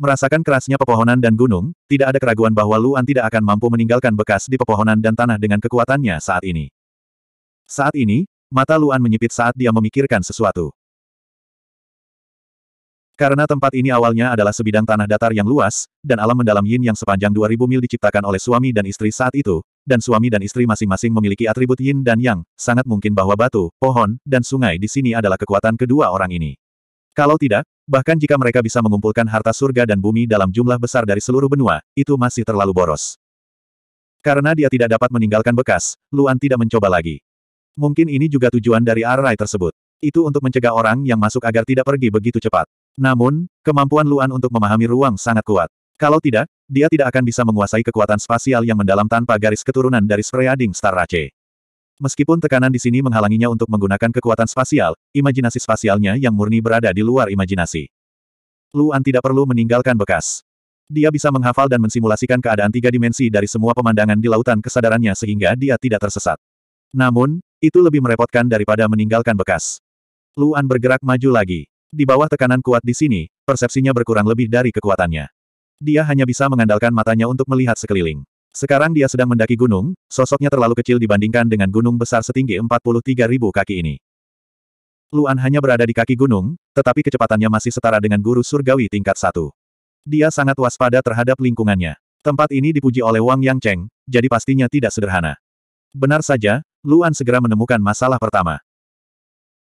Merasakan kerasnya pepohonan dan gunung, tidak ada keraguan bahwa Luan tidak akan mampu meninggalkan bekas di pepohonan dan tanah dengan kekuatannya saat ini. Saat ini, mata Luan menyipit saat dia memikirkan sesuatu. Karena tempat ini awalnya adalah sebidang tanah datar yang luas, dan alam mendalam yin yang sepanjang 2000 mil diciptakan oleh suami dan istri saat itu, dan suami dan istri masing-masing memiliki atribut yin dan yang, sangat mungkin bahwa batu, pohon, dan sungai di sini adalah kekuatan kedua orang ini. Kalau tidak, bahkan jika mereka bisa mengumpulkan harta surga dan bumi dalam jumlah besar dari seluruh benua, itu masih terlalu boros. Karena dia tidak dapat meninggalkan bekas, Luan tidak mencoba lagi. Mungkin ini juga tujuan dari arai tersebut. Itu untuk mencegah orang yang masuk agar tidak pergi begitu cepat. Namun, kemampuan Luan untuk memahami ruang sangat kuat. Kalau tidak, dia tidak akan bisa menguasai kekuatan spasial yang mendalam tanpa garis keturunan dari Spreading Star Rache. Meskipun tekanan di sini menghalanginya untuk menggunakan kekuatan spasial, imajinasi spasialnya yang murni berada di luar imajinasi. Luan tidak perlu meninggalkan bekas. Dia bisa menghafal dan mensimulasikan keadaan tiga dimensi dari semua pemandangan di lautan kesadarannya sehingga dia tidak tersesat. Namun, itu lebih merepotkan daripada meninggalkan bekas. Luan bergerak maju lagi. Di bawah tekanan kuat di sini, persepsinya berkurang lebih dari kekuatannya. Dia hanya bisa mengandalkan matanya untuk melihat sekeliling. Sekarang dia sedang mendaki gunung, sosoknya terlalu kecil dibandingkan dengan gunung besar setinggi 43.000 kaki ini. Luan hanya berada di kaki gunung, tetapi kecepatannya masih setara dengan guru surgawi tingkat satu. Dia sangat waspada terhadap lingkungannya. Tempat ini dipuji oleh Wang Yang Cheng, jadi pastinya tidak sederhana. Benar saja, Luan segera menemukan masalah pertama.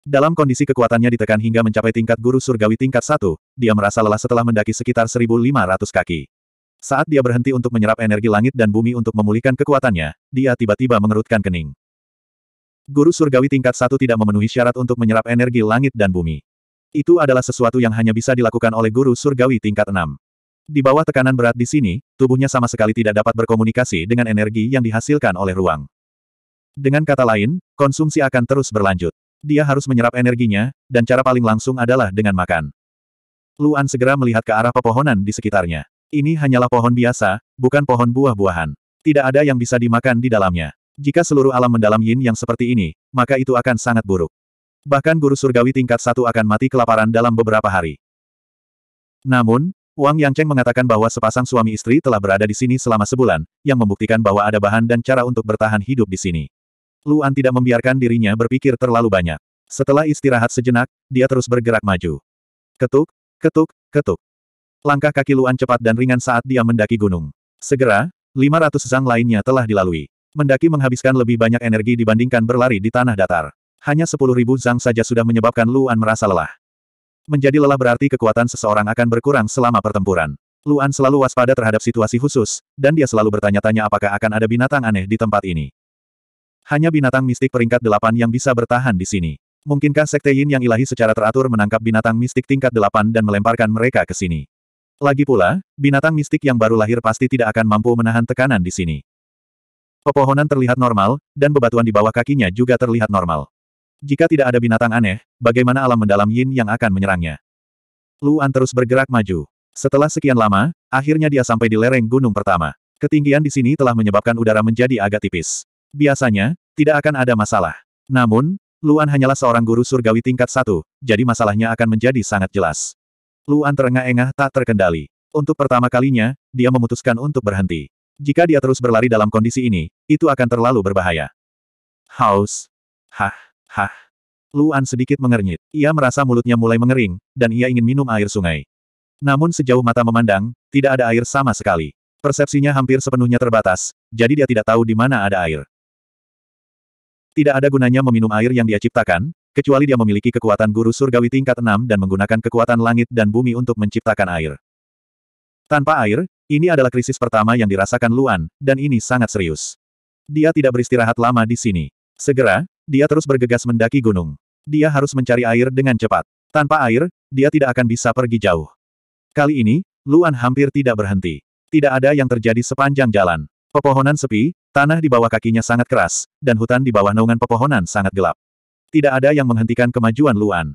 Dalam kondisi kekuatannya ditekan hingga mencapai tingkat guru surgawi tingkat 1, dia merasa lelah setelah mendaki sekitar 1.500 kaki. Saat dia berhenti untuk menyerap energi langit dan bumi untuk memulihkan kekuatannya, dia tiba-tiba mengerutkan kening. Guru surgawi tingkat satu tidak memenuhi syarat untuk menyerap energi langit dan bumi. Itu adalah sesuatu yang hanya bisa dilakukan oleh guru surgawi tingkat enam. Di bawah tekanan berat di sini, tubuhnya sama sekali tidak dapat berkomunikasi dengan energi yang dihasilkan oleh ruang. Dengan kata lain, konsumsi akan terus berlanjut. Dia harus menyerap energinya, dan cara paling langsung adalah dengan makan. Luan segera melihat ke arah pepohonan di sekitarnya. Ini hanyalah pohon biasa, bukan pohon buah-buahan. Tidak ada yang bisa dimakan di dalamnya. Jika seluruh alam mendalam yin yang seperti ini, maka itu akan sangat buruk. Bahkan guru surgawi tingkat satu akan mati kelaparan dalam beberapa hari. Namun, Wang Yangcheng mengatakan bahwa sepasang suami istri telah berada di sini selama sebulan, yang membuktikan bahwa ada bahan dan cara untuk bertahan hidup di sini. Luan tidak membiarkan dirinya berpikir terlalu banyak. Setelah istirahat sejenak, dia terus bergerak maju. Ketuk, ketuk, ketuk. Langkah kaki Luan cepat dan ringan saat dia mendaki gunung. Segera, 500 zang lainnya telah dilalui. Mendaki menghabiskan lebih banyak energi dibandingkan berlari di tanah datar. Hanya 10.000 zang saja sudah menyebabkan Luan merasa lelah. Menjadi lelah berarti kekuatan seseorang akan berkurang selama pertempuran. Luan selalu waspada terhadap situasi khusus, dan dia selalu bertanya-tanya apakah akan ada binatang aneh di tempat ini. Hanya binatang mistik peringkat delapan yang bisa bertahan di sini. Mungkinkah Sekte Yin yang ilahi secara teratur menangkap binatang mistik tingkat delapan dan melemparkan mereka ke sini? Lagi pula, binatang mistik yang baru lahir pasti tidak akan mampu menahan tekanan di sini. Pepohonan terlihat normal, dan bebatuan di bawah kakinya juga terlihat normal. Jika tidak ada binatang aneh, bagaimana alam mendalam Yin yang akan menyerangnya? Luan terus bergerak maju. Setelah sekian lama, akhirnya dia sampai di lereng gunung pertama. Ketinggian di sini telah menyebabkan udara menjadi agak tipis. Biasanya, tidak akan ada masalah. Namun, Luan hanyalah seorang guru surgawi tingkat satu, jadi masalahnya akan menjadi sangat jelas. Luan terengah-engah tak terkendali. Untuk pertama kalinya, dia memutuskan untuk berhenti. Jika dia terus berlari dalam kondisi ini, itu akan terlalu berbahaya. Haus. Hah, hah. Luan sedikit mengernyit. Ia merasa mulutnya mulai mengering, dan ia ingin minum air sungai. Namun sejauh mata memandang, tidak ada air sama sekali. Persepsinya hampir sepenuhnya terbatas, jadi dia tidak tahu di mana ada air. Tidak ada gunanya meminum air yang dia ciptakan, kecuali dia memiliki kekuatan guru surgawi tingkat 6 dan menggunakan kekuatan langit dan bumi untuk menciptakan air. Tanpa air, ini adalah krisis pertama yang dirasakan Luan, dan ini sangat serius. Dia tidak beristirahat lama di sini. Segera, dia terus bergegas mendaki gunung. Dia harus mencari air dengan cepat. Tanpa air, dia tidak akan bisa pergi jauh. Kali ini, Luan hampir tidak berhenti. Tidak ada yang terjadi sepanjang jalan. Pepohonan sepi, tanah di bawah kakinya sangat keras, dan hutan di bawah naungan pepohonan sangat gelap. Tidak ada yang menghentikan kemajuan Luan.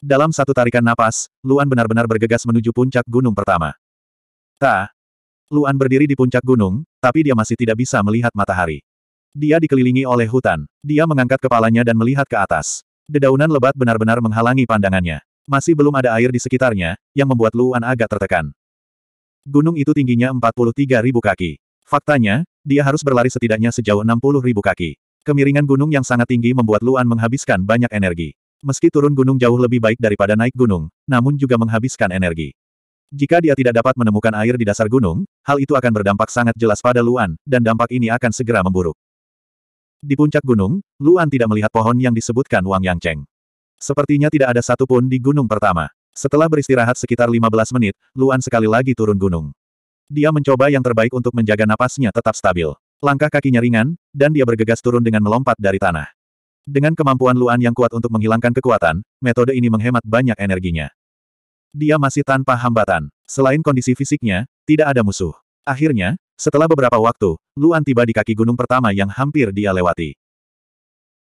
Dalam satu tarikan napas, Luan benar-benar bergegas menuju puncak gunung pertama. Ta. Luan berdiri di puncak gunung, tapi dia masih tidak bisa melihat matahari. Dia dikelilingi oleh hutan. Dia mengangkat kepalanya dan melihat ke atas. Dedaunan lebat benar-benar menghalangi pandangannya. Masih belum ada air di sekitarnya, yang membuat Luan agak tertekan. Gunung itu tingginya 43.000 kaki. Faktanya, dia harus berlari setidaknya sejauh 60 ribu kaki. Kemiringan gunung yang sangat tinggi membuat Luan menghabiskan banyak energi. Meski turun gunung jauh lebih baik daripada naik gunung, namun juga menghabiskan energi. Jika dia tidak dapat menemukan air di dasar gunung, hal itu akan berdampak sangat jelas pada Luan, dan dampak ini akan segera memburuk. Di puncak gunung, Luan tidak melihat pohon yang disebutkan Wang Yang Cheng. Sepertinya tidak ada satupun di gunung pertama. Setelah beristirahat sekitar 15 menit, Luan sekali lagi turun gunung. Dia mencoba yang terbaik untuk menjaga napasnya tetap stabil. Langkah kakinya ringan, dan dia bergegas turun dengan melompat dari tanah. Dengan kemampuan Luan yang kuat untuk menghilangkan kekuatan, metode ini menghemat banyak energinya. Dia masih tanpa hambatan. Selain kondisi fisiknya, tidak ada musuh. Akhirnya, setelah beberapa waktu, Luan tiba di kaki gunung pertama yang hampir dia lewati.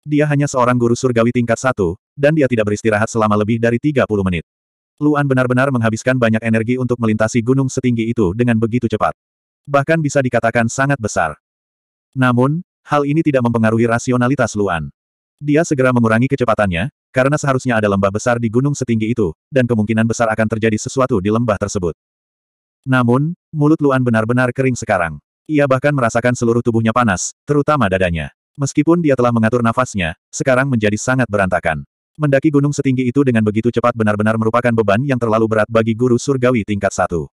Dia hanya seorang guru surgawi tingkat satu, dan dia tidak beristirahat selama lebih dari 30 menit. Luan benar-benar menghabiskan banyak energi untuk melintasi gunung setinggi itu dengan begitu cepat. Bahkan bisa dikatakan sangat besar. Namun, hal ini tidak mempengaruhi rasionalitas Luan. Dia segera mengurangi kecepatannya, karena seharusnya ada lembah besar di gunung setinggi itu, dan kemungkinan besar akan terjadi sesuatu di lembah tersebut. Namun, mulut Luan benar-benar kering sekarang. Ia bahkan merasakan seluruh tubuhnya panas, terutama dadanya. Meskipun dia telah mengatur nafasnya, sekarang menjadi sangat berantakan. Mendaki gunung setinggi itu dengan begitu cepat benar-benar merupakan beban yang terlalu berat bagi guru surgawi tingkat satu.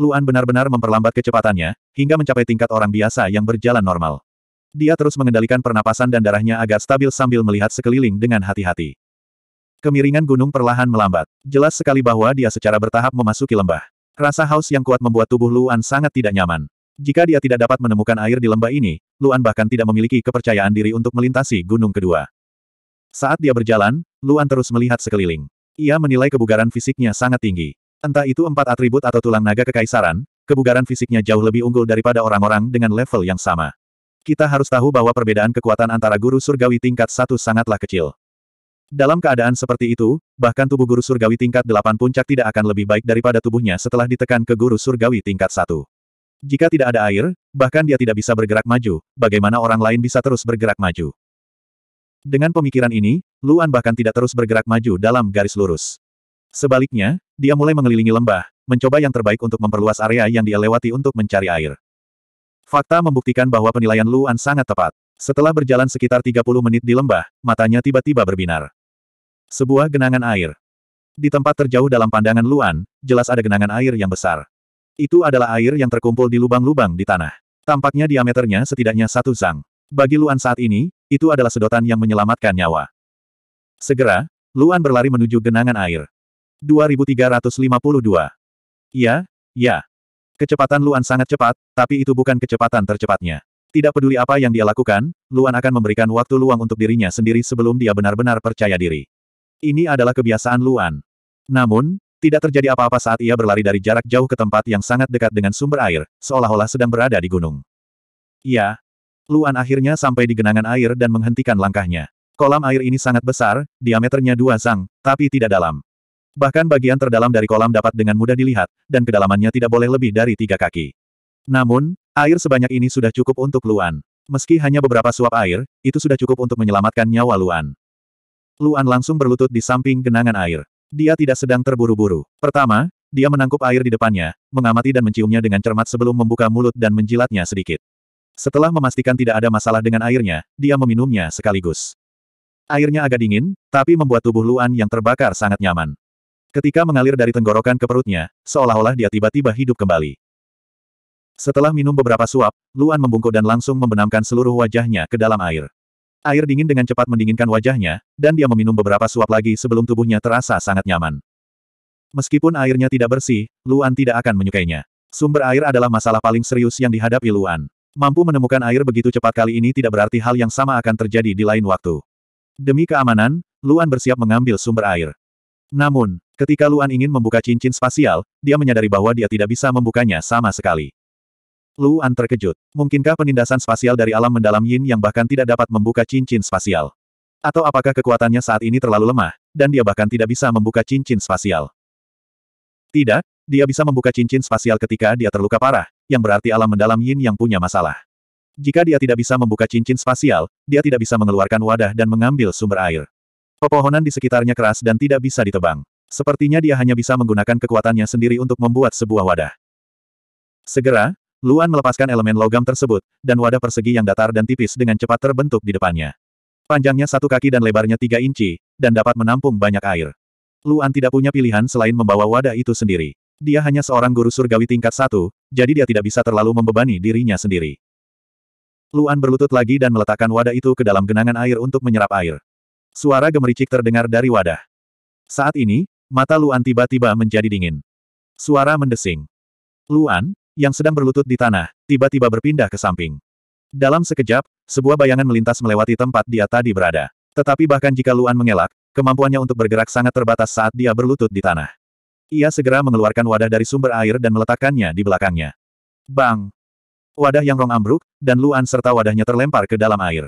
Luan benar-benar memperlambat kecepatannya, hingga mencapai tingkat orang biasa yang berjalan normal. Dia terus mengendalikan pernapasan dan darahnya agar stabil sambil melihat sekeliling dengan hati-hati. Kemiringan gunung perlahan melambat. Jelas sekali bahwa dia secara bertahap memasuki lembah. Rasa haus yang kuat membuat tubuh Luan sangat tidak nyaman. Jika dia tidak dapat menemukan air di lembah ini, Luan bahkan tidak memiliki kepercayaan diri untuk melintasi gunung kedua. Saat dia berjalan, Luan terus melihat sekeliling. Ia menilai kebugaran fisiknya sangat tinggi. Entah itu empat atribut atau tulang naga kekaisaran, kebugaran fisiknya jauh lebih unggul daripada orang-orang dengan level yang sama. Kita harus tahu bahwa perbedaan kekuatan antara guru surgawi tingkat satu sangatlah kecil. Dalam keadaan seperti itu, bahkan tubuh guru surgawi tingkat delapan puncak tidak akan lebih baik daripada tubuhnya setelah ditekan ke guru surgawi tingkat satu. Jika tidak ada air, bahkan dia tidak bisa bergerak maju, bagaimana orang lain bisa terus bergerak maju? Dengan pemikiran ini, Luan bahkan tidak terus bergerak maju dalam garis lurus. Sebaliknya, dia mulai mengelilingi lembah, mencoba yang terbaik untuk memperluas area yang dia lewati untuk mencari air. Fakta membuktikan bahwa penilaian Luan sangat tepat. Setelah berjalan sekitar 30 menit di lembah, matanya tiba-tiba berbinar. Sebuah genangan air. Di tempat terjauh dalam pandangan Luan, jelas ada genangan air yang besar. Itu adalah air yang terkumpul di lubang-lubang di tanah. Tampaknya diameternya setidaknya satu zang. Bagi Luan saat ini, itu adalah sedotan yang menyelamatkan nyawa. Segera, Luan berlari menuju genangan air. 2352. Ya, ya. Kecepatan Luan sangat cepat, tapi itu bukan kecepatan tercepatnya. Tidak peduli apa yang dia lakukan, Luan akan memberikan waktu luang untuk dirinya sendiri sebelum dia benar-benar percaya diri. Ini adalah kebiasaan Luan. Namun, tidak terjadi apa-apa saat ia berlari dari jarak jauh ke tempat yang sangat dekat dengan sumber air, seolah-olah sedang berada di gunung. Ya, Luan akhirnya sampai di genangan air dan menghentikan langkahnya. Kolam air ini sangat besar, diameternya dua sang, tapi tidak dalam. Bahkan bagian terdalam dari kolam dapat dengan mudah dilihat, dan kedalamannya tidak boleh lebih dari tiga kaki. Namun, air sebanyak ini sudah cukup untuk Luan. Meski hanya beberapa suap air, itu sudah cukup untuk menyelamatkan nyawa Luan. Luan langsung berlutut di samping genangan air. Dia tidak sedang terburu-buru. Pertama, dia menangkup air di depannya, mengamati dan menciumnya dengan cermat sebelum membuka mulut dan menjilatnya sedikit. Setelah memastikan tidak ada masalah dengan airnya, dia meminumnya sekaligus. Airnya agak dingin, tapi membuat tubuh Luan yang terbakar sangat nyaman. Ketika mengalir dari tenggorokan ke perutnya, seolah-olah dia tiba-tiba hidup kembali. Setelah minum beberapa suap, Luan membungkuk dan langsung membenamkan seluruh wajahnya ke dalam air. Air dingin dengan cepat mendinginkan wajahnya, dan dia meminum beberapa suap lagi sebelum tubuhnya terasa sangat nyaman. Meskipun airnya tidak bersih, Luan tidak akan menyukainya. Sumber air adalah masalah paling serius yang dihadapi Luan. Mampu menemukan air begitu cepat kali ini tidak berarti hal yang sama akan terjadi di lain waktu. Demi keamanan, Luan bersiap mengambil sumber air. Namun, ketika Luan ingin membuka cincin spasial, dia menyadari bahwa dia tidak bisa membukanya sama sekali. Luan terkejut. Mungkinkah penindasan spasial dari alam mendalam Yin yang bahkan tidak dapat membuka cincin spasial? Atau apakah kekuatannya saat ini terlalu lemah, dan dia bahkan tidak bisa membuka cincin spasial? Tidak, dia bisa membuka cincin spasial ketika dia terluka parah, yang berarti alam mendalam yin yang punya masalah. Jika dia tidak bisa membuka cincin spasial, dia tidak bisa mengeluarkan wadah dan mengambil sumber air. Pepohonan di sekitarnya keras dan tidak bisa ditebang. Sepertinya dia hanya bisa menggunakan kekuatannya sendiri untuk membuat sebuah wadah. Segera, Luan melepaskan elemen logam tersebut, dan wadah persegi yang datar dan tipis dengan cepat terbentuk di depannya. Panjangnya satu kaki dan lebarnya tiga inci, dan dapat menampung banyak air. Luan tidak punya pilihan selain membawa wadah itu sendiri. Dia hanya seorang guru surgawi tingkat satu, jadi dia tidak bisa terlalu membebani dirinya sendiri. Luan berlutut lagi dan meletakkan wadah itu ke dalam genangan air untuk menyerap air. Suara gemericik terdengar dari wadah. Saat ini, mata Luan tiba-tiba menjadi dingin. Suara mendesing. Luan, yang sedang berlutut di tanah, tiba-tiba berpindah ke samping. Dalam sekejap, sebuah bayangan melintas melewati tempat dia tadi berada. Tetapi bahkan jika Luan mengelak, kemampuannya untuk bergerak sangat terbatas saat dia berlutut di tanah. Ia segera mengeluarkan wadah dari sumber air dan meletakkannya di belakangnya. Bang! Wadah yang rong ambruk, dan Luan serta wadahnya terlempar ke dalam air.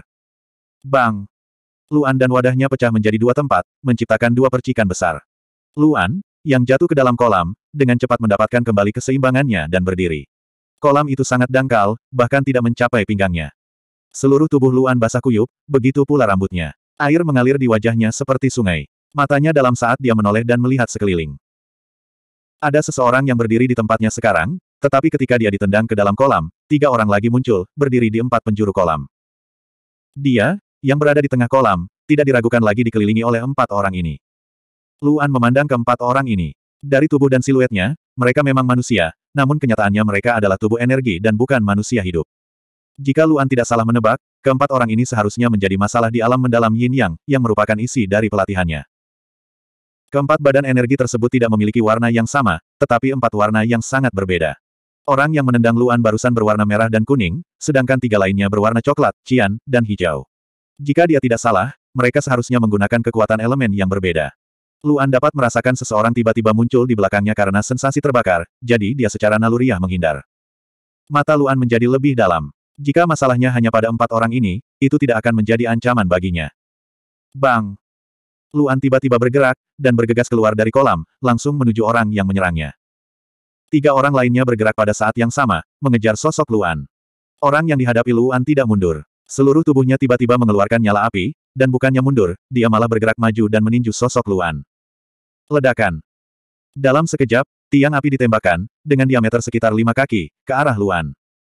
Bang! Luan dan wadahnya pecah menjadi dua tempat, menciptakan dua percikan besar. Luan, yang jatuh ke dalam kolam, dengan cepat mendapatkan kembali keseimbangannya dan berdiri. Kolam itu sangat dangkal, bahkan tidak mencapai pinggangnya. Seluruh tubuh Luan basah kuyup, begitu pula rambutnya. Air mengalir di wajahnya seperti sungai. Matanya dalam saat dia menoleh dan melihat sekeliling. Ada seseorang yang berdiri di tempatnya sekarang, tetapi ketika dia ditendang ke dalam kolam, tiga orang lagi muncul, berdiri di empat penjuru kolam. Dia, yang berada di tengah kolam, tidak diragukan lagi dikelilingi oleh empat orang ini. Luan memandang keempat orang ini. Dari tubuh dan siluetnya, mereka memang manusia, namun kenyataannya mereka adalah tubuh energi dan bukan manusia hidup. Jika Luan tidak salah menebak, keempat orang ini seharusnya menjadi masalah di alam mendalam yin yang, yang merupakan isi dari pelatihannya. Keempat badan energi tersebut tidak memiliki warna yang sama, tetapi empat warna yang sangat berbeda. Orang yang menendang Luan barusan berwarna merah dan kuning, sedangkan tiga lainnya berwarna coklat, cyan, dan hijau. Jika dia tidak salah, mereka seharusnya menggunakan kekuatan elemen yang berbeda. Luan dapat merasakan seseorang tiba-tiba muncul di belakangnya karena sensasi terbakar, jadi dia secara naluriah menghindar. Mata Luan menjadi lebih dalam. Jika masalahnya hanya pada empat orang ini, itu tidak akan menjadi ancaman baginya. Bang! Luan tiba-tiba bergerak, dan bergegas keluar dari kolam, langsung menuju orang yang menyerangnya. Tiga orang lainnya bergerak pada saat yang sama, mengejar sosok Luan. Orang yang dihadapi Luan tidak mundur. Seluruh tubuhnya tiba-tiba mengeluarkan nyala api, dan bukannya mundur, dia malah bergerak maju dan meninju sosok Luan. Ledakan. Dalam sekejap, tiang api ditembakkan, dengan diameter sekitar lima kaki, ke arah Luan.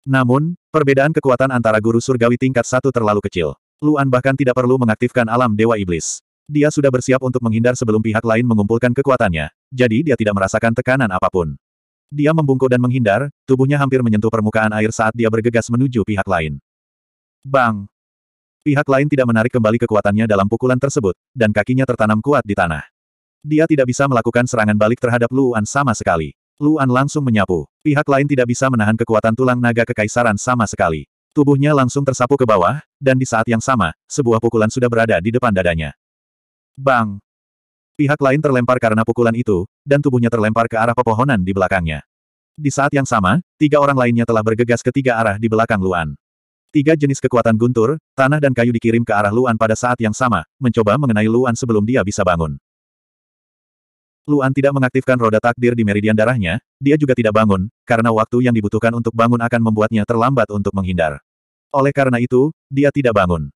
Namun, perbedaan kekuatan antara guru surgawi tingkat satu terlalu kecil. Luan bahkan tidak perlu mengaktifkan alam Dewa Iblis. Dia sudah bersiap untuk menghindar sebelum pihak lain mengumpulkan kekuatannya, jadi dia tidak merasakan tekanan apapun. Dia membungkuk dan menghindar, tubuhnya hampir menyentuh permukaan air saat dia bergegas menuju pihak lain. Bang! Pihak lain tidak menarik kembali kekuatannya dalam pukulan tersebut, dan kakinya tertanam kuat di tanah. Dia tidak bisa melakukan serangan balik terhadap Luan sama sekali. Luan langsung menyapu. Pihak lain tidak bisa menahan kekuatan tulang naga kekaisaran sama sekali. Tubuhnya langsung tersapu ke bawah, dan di saat yang sama, sebuah pukulan sudah berada di depan dadanya. Bang! Pihak lain terlempar karena pukulan itu, dan tubuhnya terlempar ke arah pepohonan di belakangnya. Di saat yang sama, tiga orang lainnya telah bergegas ke tiga arah di belakang Luan. Tiga jenis kekuatan guntur, tanah dan kayu dikirim ke arah Luan pada saat yang sama, mencoba mengenai Luan sebelum dia bisa bangun. Luan tidak mengaktifkan roda takdir di meridian darahnya, dia juga tidak bangun, karena waktu yang dibutuhkan untuk bangun akan membuatnya terlambat untuk menghindar. Oleh karena itu, dia tidak bangun.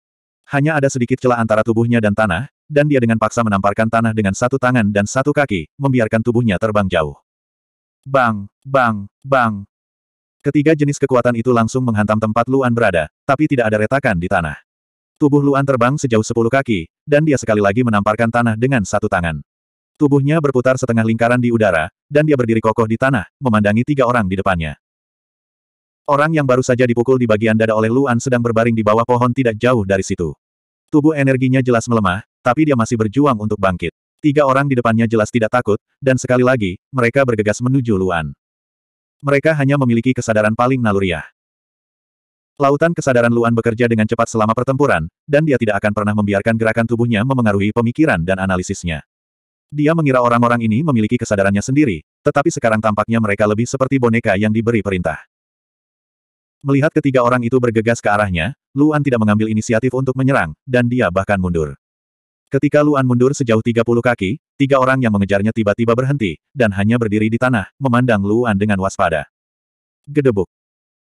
Hanya ada sedikit celah antara tubuhnya dan tanah, dan dia dengan paksa menamparkan tanah dengan satu tangan dan satu kaki, membiarkan tubuhnya terbang jauh. Bang, bang, bang. Ketiga jenis kekuatan itu langsung menghantam tempat Luan berada, tapi tidak ada retakan di tanah. Tubuh Luan terbang sejauh sepuluh kaki, dan dia sekali lagi menamparkan tanah dengan satu tangan. Tubuhnya berputar setengah lingkaran di udara, dan dia berdiri kokoh di tanah, memandangi tiga orang di depannya. Orang yang baru saja dipukul di bagian dada oleh Luan sedang berbaring di bawah pohon tidak jauh dari situ. Tubuh energinya jelas melemah, tapi dia masih berjuang untuk bangkit. Tiga orang di depannya jelas tidak takut, dan sekali lagi, mereka bergegas menuju Luan. Mereka hanya memiliki kesadaran paling naluriah. Lautan kesadaran Luan bekerja dengan cepat selama pertempuran, dan dia tidak akan pernah membiarkan gerakan tubuhnya memengaruhi pemikiran dan analisisnya. Dia mengira orang-orang ini memiliki kesadarannya sendiri, tetapi sekarang tampaknya mereka lebih seperti boneka yang diberi perintah. Melihat ketiga orang itu bergegas ke arahnya, Luan tidak mengambil inisiatif untuk menyerang, dan dia bahkan mundur. Ketika Luan mundur sejauh 30 kaki, tiga orang yang mengejarnya tiba-tiba berhenti, dan hanya berdiri di tanah, memandang Luan dengan waspada. Gedebuk.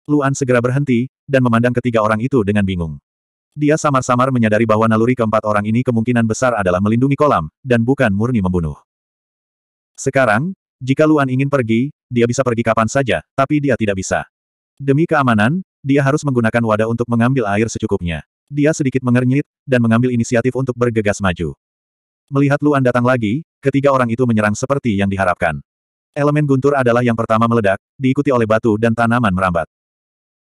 Luan segera berhenti, dan memandang ketiga orang itu dengan bingung. Dia samar-samar menyadari bahwa naluri keempat orang ini kemungkinan besar adalah melindungi kolam, dan bukan murni membunuh. Sekarang, jika Luan ingin pergi, dia bisa pergi kapan saja, tapi dia tidak bisa. Demi keamanan, dia harus menggunakan wadah untuk mengambil air secukupnya dia sedikit mengernyit, dan mengambil inisiatif untuk bergegas maju. Melihat Luan datang lagi, ketiga orang itu menyerang seperti yang diharapkan. Elemen guntur adalah yang pertama meledak, diikuti oleh batu dan tanaman merambat.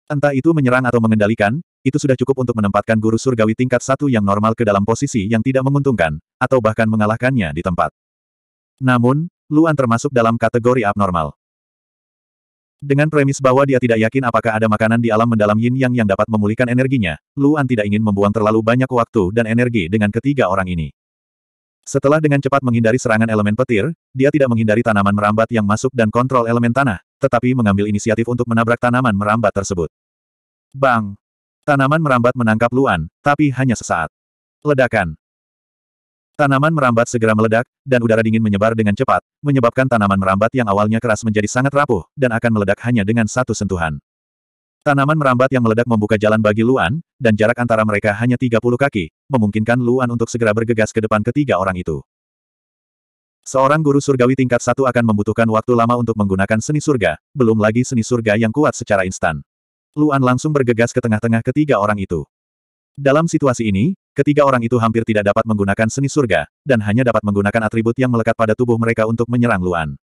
Entah itu menyerang atau mengendalikan, itu sudah cukup untuk menempatkan guru surgawi tingkat satu yang normal ke dalam posisi yang tidak menguntungkan, atau bahkan mengalahkannya di tempat. Namun, Luan termasuk dalam kategori abnormal. Dengan premis bahwa dia tidak yakin apakah ada makanan di alam mendalam yin yang yang dapat memulihkan energinya, Luan tidak ingin membuang terlalu banyak waktu dan energi dengan ketiga orang ini. Setelah dengan cepat menghindari serangan elemen petir, dia tidak menghindari tanaman merambat yang masuk dan kontrol elemen tanah, tetapi mengambil inisiatif untuk menabrak tanaman merambat tersebut. Bang! Tanaman merambat menangkap Luan, tapi hanya sesaat. Ledakan. Tanaman merambat segera meledak, dan udara dingin menyebar dengan cepat, menyebabkan tanaman merambat yang awalnya keras menjadi sangat rapuh, dan akan meledak hanya dengan satu sentuhan. Tanaman merambat yang meledak membuka jalan bagi Luan, dan jarak antara mereka hanya 30 kaki, memungkinkan Luan untuk segera bergegas ke depan ketiga orang itu. Seorang guru surgawi tingkat satu akan membutuhkan waktu lama untuk menggunakan seni surga, belum lagi seni surga yang kuat secara instan. Luan langsung bergegas ke tengah-tengah ketiga orang itu. Dalam situasi ini, Ketiga orang itu hampir tidak dapat menggunakan seni surga, dan hanya dapat menggunakan atribut yang melekat pada tubuh mereka untuk menyerang Luan.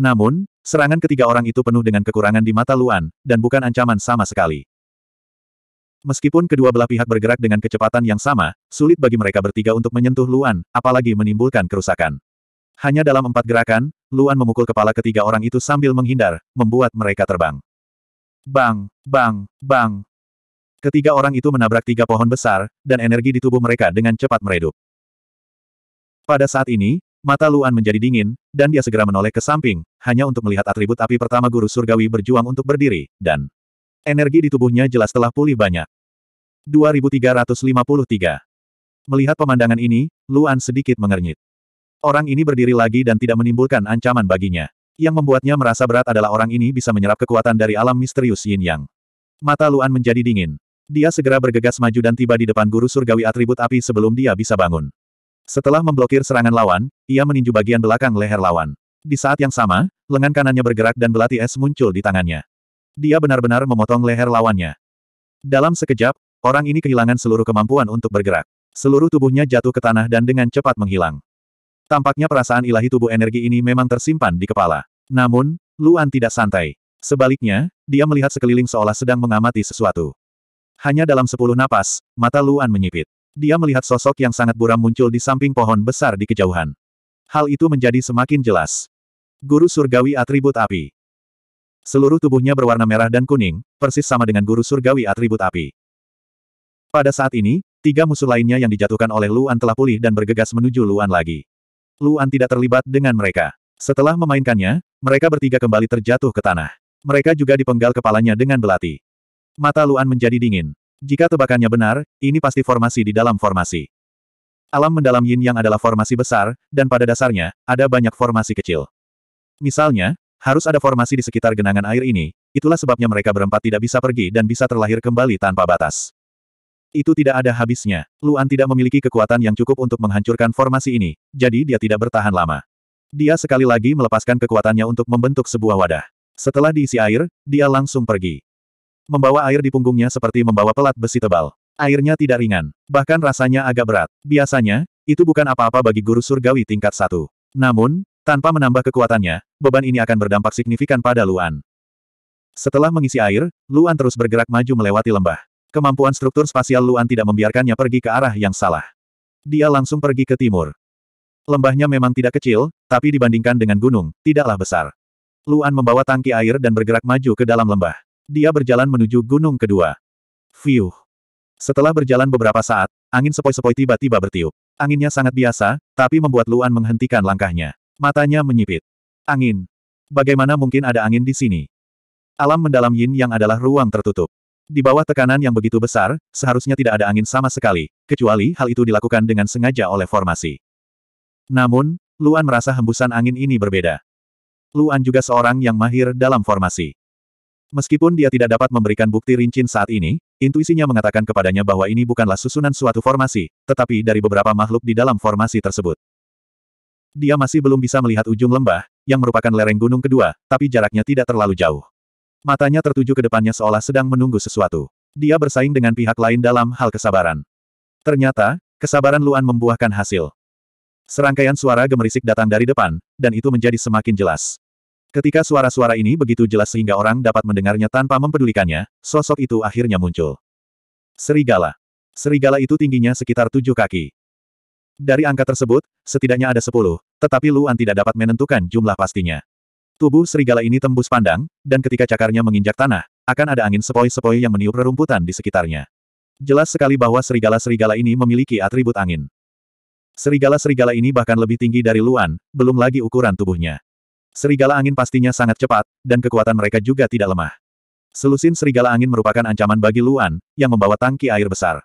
Namun, serangan ketiga orang itu penuh dengan kekurangan di mata Luan, dan bukan ancaman sama sekali. Meskipun kedua belah pihak bergerak dengan kecepatan yang sama, sulit bagi mereka bertiga untuk menyentuh Luan, apalagi menimbulkan kerusakan. Hanya dalam empat gerakan, Luan memukul kepala ketiga orang itu sambil menghindar, membuat mereka terbang. Bang, bang, bang, Ketiga orang itu menabrak tiga pohon besar, dan energi di tubuh mereka dengan cepat meredup. Pada saat ini, mata Luan menjadi dingin, dan dia segera menoleh ke samping, hanya untuk melihat atribut api pertama guru surgawi berjuang untuk berdiri, dan energi di tubuhnya jelas telah pulih banyak. 2353 Melihat pemandangan ini, Luan sedikit mengernyit. Orang ini berdiri lagi dan tidak menimbulkan ancaman baginya. Yang membuatnya merasa berat adalah orang ini bisa menyerap kekuatan dari alam misterius yin yang. Mata Luan menjadi dingin. Dia segera bergegas maju dan tiba di depan guru surgawi atribut api sebelum dia bisa bangun. Setelah memblokir serangan lawan, ia meninju bagian belakang leher lawan. Di saat yang sama, lengan kanannya bergerak dan belati es muncul di tangannya. Dia benar-benar memotong leher lawannya. Dalam sekejap, orang ini kehilangan seluruh kemampuan untuk bergerak. Seluruh tubuhnya jatuh ke tanah dan dengan cepat menghilang. Tampaknya perasaan ilahi tubuh energi ini memang tersimpan di kepala. Namun, Luan tidak santai. Sebaliknya, dia melihat sekeliling seolah sedang mengamati sesuatu. Hanya dalam sepuluh napas, mata Luan menyipit. Dia melihat sosok yang sangat buram muncul di samping pohon besar di kejauhan. Hal itu menjadi semakin jelas. Guru Surgawi Atribut Api. Seluruh tubuhnya berwarna merah dan kuning, persis sama dengan Guru Surgawi Atribut Api. Pada saat ini, tiga musuh lainnya yang dijatuhkan oleh Luan telah pulih dan bergegas menuju Luan lagi. Luan tidak terlibat dengan mereka. Setelah memainkannya, mereka bertiga kembali terjatuh ke tanah. Mereka juga dipenggal kepalanya dengan belati. Mata Luan menjadi dingin. Jika tebakannya benar, ini pasti formasi di dalam formasi. Alam mendalam yin yang adalah formasi besar, dan pada dasarnya, ada banyak formasi kecil. Misalnya, harus ada formasi di sekitar genangan air ini, itulah sebabnya mereka berempat tidak bisa pergi dan bisa terlahir kembali tanpa batas. Itu tidak ada habisnya. Luan tidak memiliki kekuatan yang cukup untuk menghancurkan formasi ini, jadi dia tidak bertahan lama. Dia sekali lagi melepaskan kekuatannya untuk membentuk sebuah wadah. Setelah diisi air, dia langsung pergi. Membawa air di punggungnya seperti membawa pelat besi tebal. Airnya tidak ringan, bahkan rasanya agak berat. Biasanya, itu bukan apa-apa bagi guru surgawi tingkat satu. Namun, tanpa menambah kekuatannya, beban ini akan berdampak signifikan pada Luan. Setelah mengisi air, Luan terus bergerak maju melewati lembah. Kemampuan struktur spasial Luan tidak membiarkannya pergi ke arah yang salah. Dia langsung pergi ke timur. Lembahnya memang tidak kecil, tapi dibandingkan dengan gunung, tidaklah besar. Luan membawa tangki air dan bergerak maju ke dalam lembah. Dia berjalan menuju gunung kedua. Fiuh. Setelah berjalan beberapa saat, angin sepoi-sepoi tiba-tiba bertiup. Anginnya sangat biasa, tapi membuat Luan menghentikan langkahnya. Matanya menyipit. Angin. Bagaimana mungkin ada angin di sini? Alam mendalam yin yang adalah ruang tertutup. Di bawah tekanan yang begitu besar, seharusnya tidak ada angin sama sekali, kecuali hal itu dilakukan dengan sengaja oleh formasi. Namun, Luan merasa hembusan angin ini berbeda. Luan juga seorang yang mahir dalam formasi. Meskipun dia tidak dapat memberikan bukti rincin saat ini, intuisinya mengatakan kepadanya bahwa ini bukanlah susunan suatu formasi, tetapi dari beberapa makhluk di dalam formasi tersebut. Dia masih belum bisa melihat ujung lembah, yang merupakan lereng gunung kedua, tapi jaraknya tidak terlalu jauh. Matanya tertuju ke depannya seolah sedang menunggu sesuatu. Dia bersaing dengan pihak lain dalam hal kesabaran. Ternyata, kesabaran Luan membuahkan hasil. Serangkaian suara gemerisik datang dari depan, dan itu menjadi semakin jelas. Ketika suara-suara ini begitu jelas sehingga orang dapat mendengarnya tanpa mempedulikannya, sosok itu akhirnya muncul. Serigala. Serigala itu tingginya sekitar tujuh kaki. Dari angka tersebut, setidaknya ada sepuluh, tetapi Luan tidak dapat menentukan jumlah pastinya. Tubuh serigala ini tembus pandang, dan ketika cakarnya menginjak tanah, akan ada angin sepoi-sepoi yang meniup rerumputan di sekitarnya. Jelas sekali bahwa serigala-serigala ini memiliki atribut angin. Serigala-serigala ini bahkan lebih tinggi dari Luan, belum lagi ukuran tubuhnya. Serigala angin pastinya sangat cepat, dan kekuatan mereka juga tidak lemah. Selusin serigala angin merupakan ancaman bagi Luan, yang membawa tangki air besar.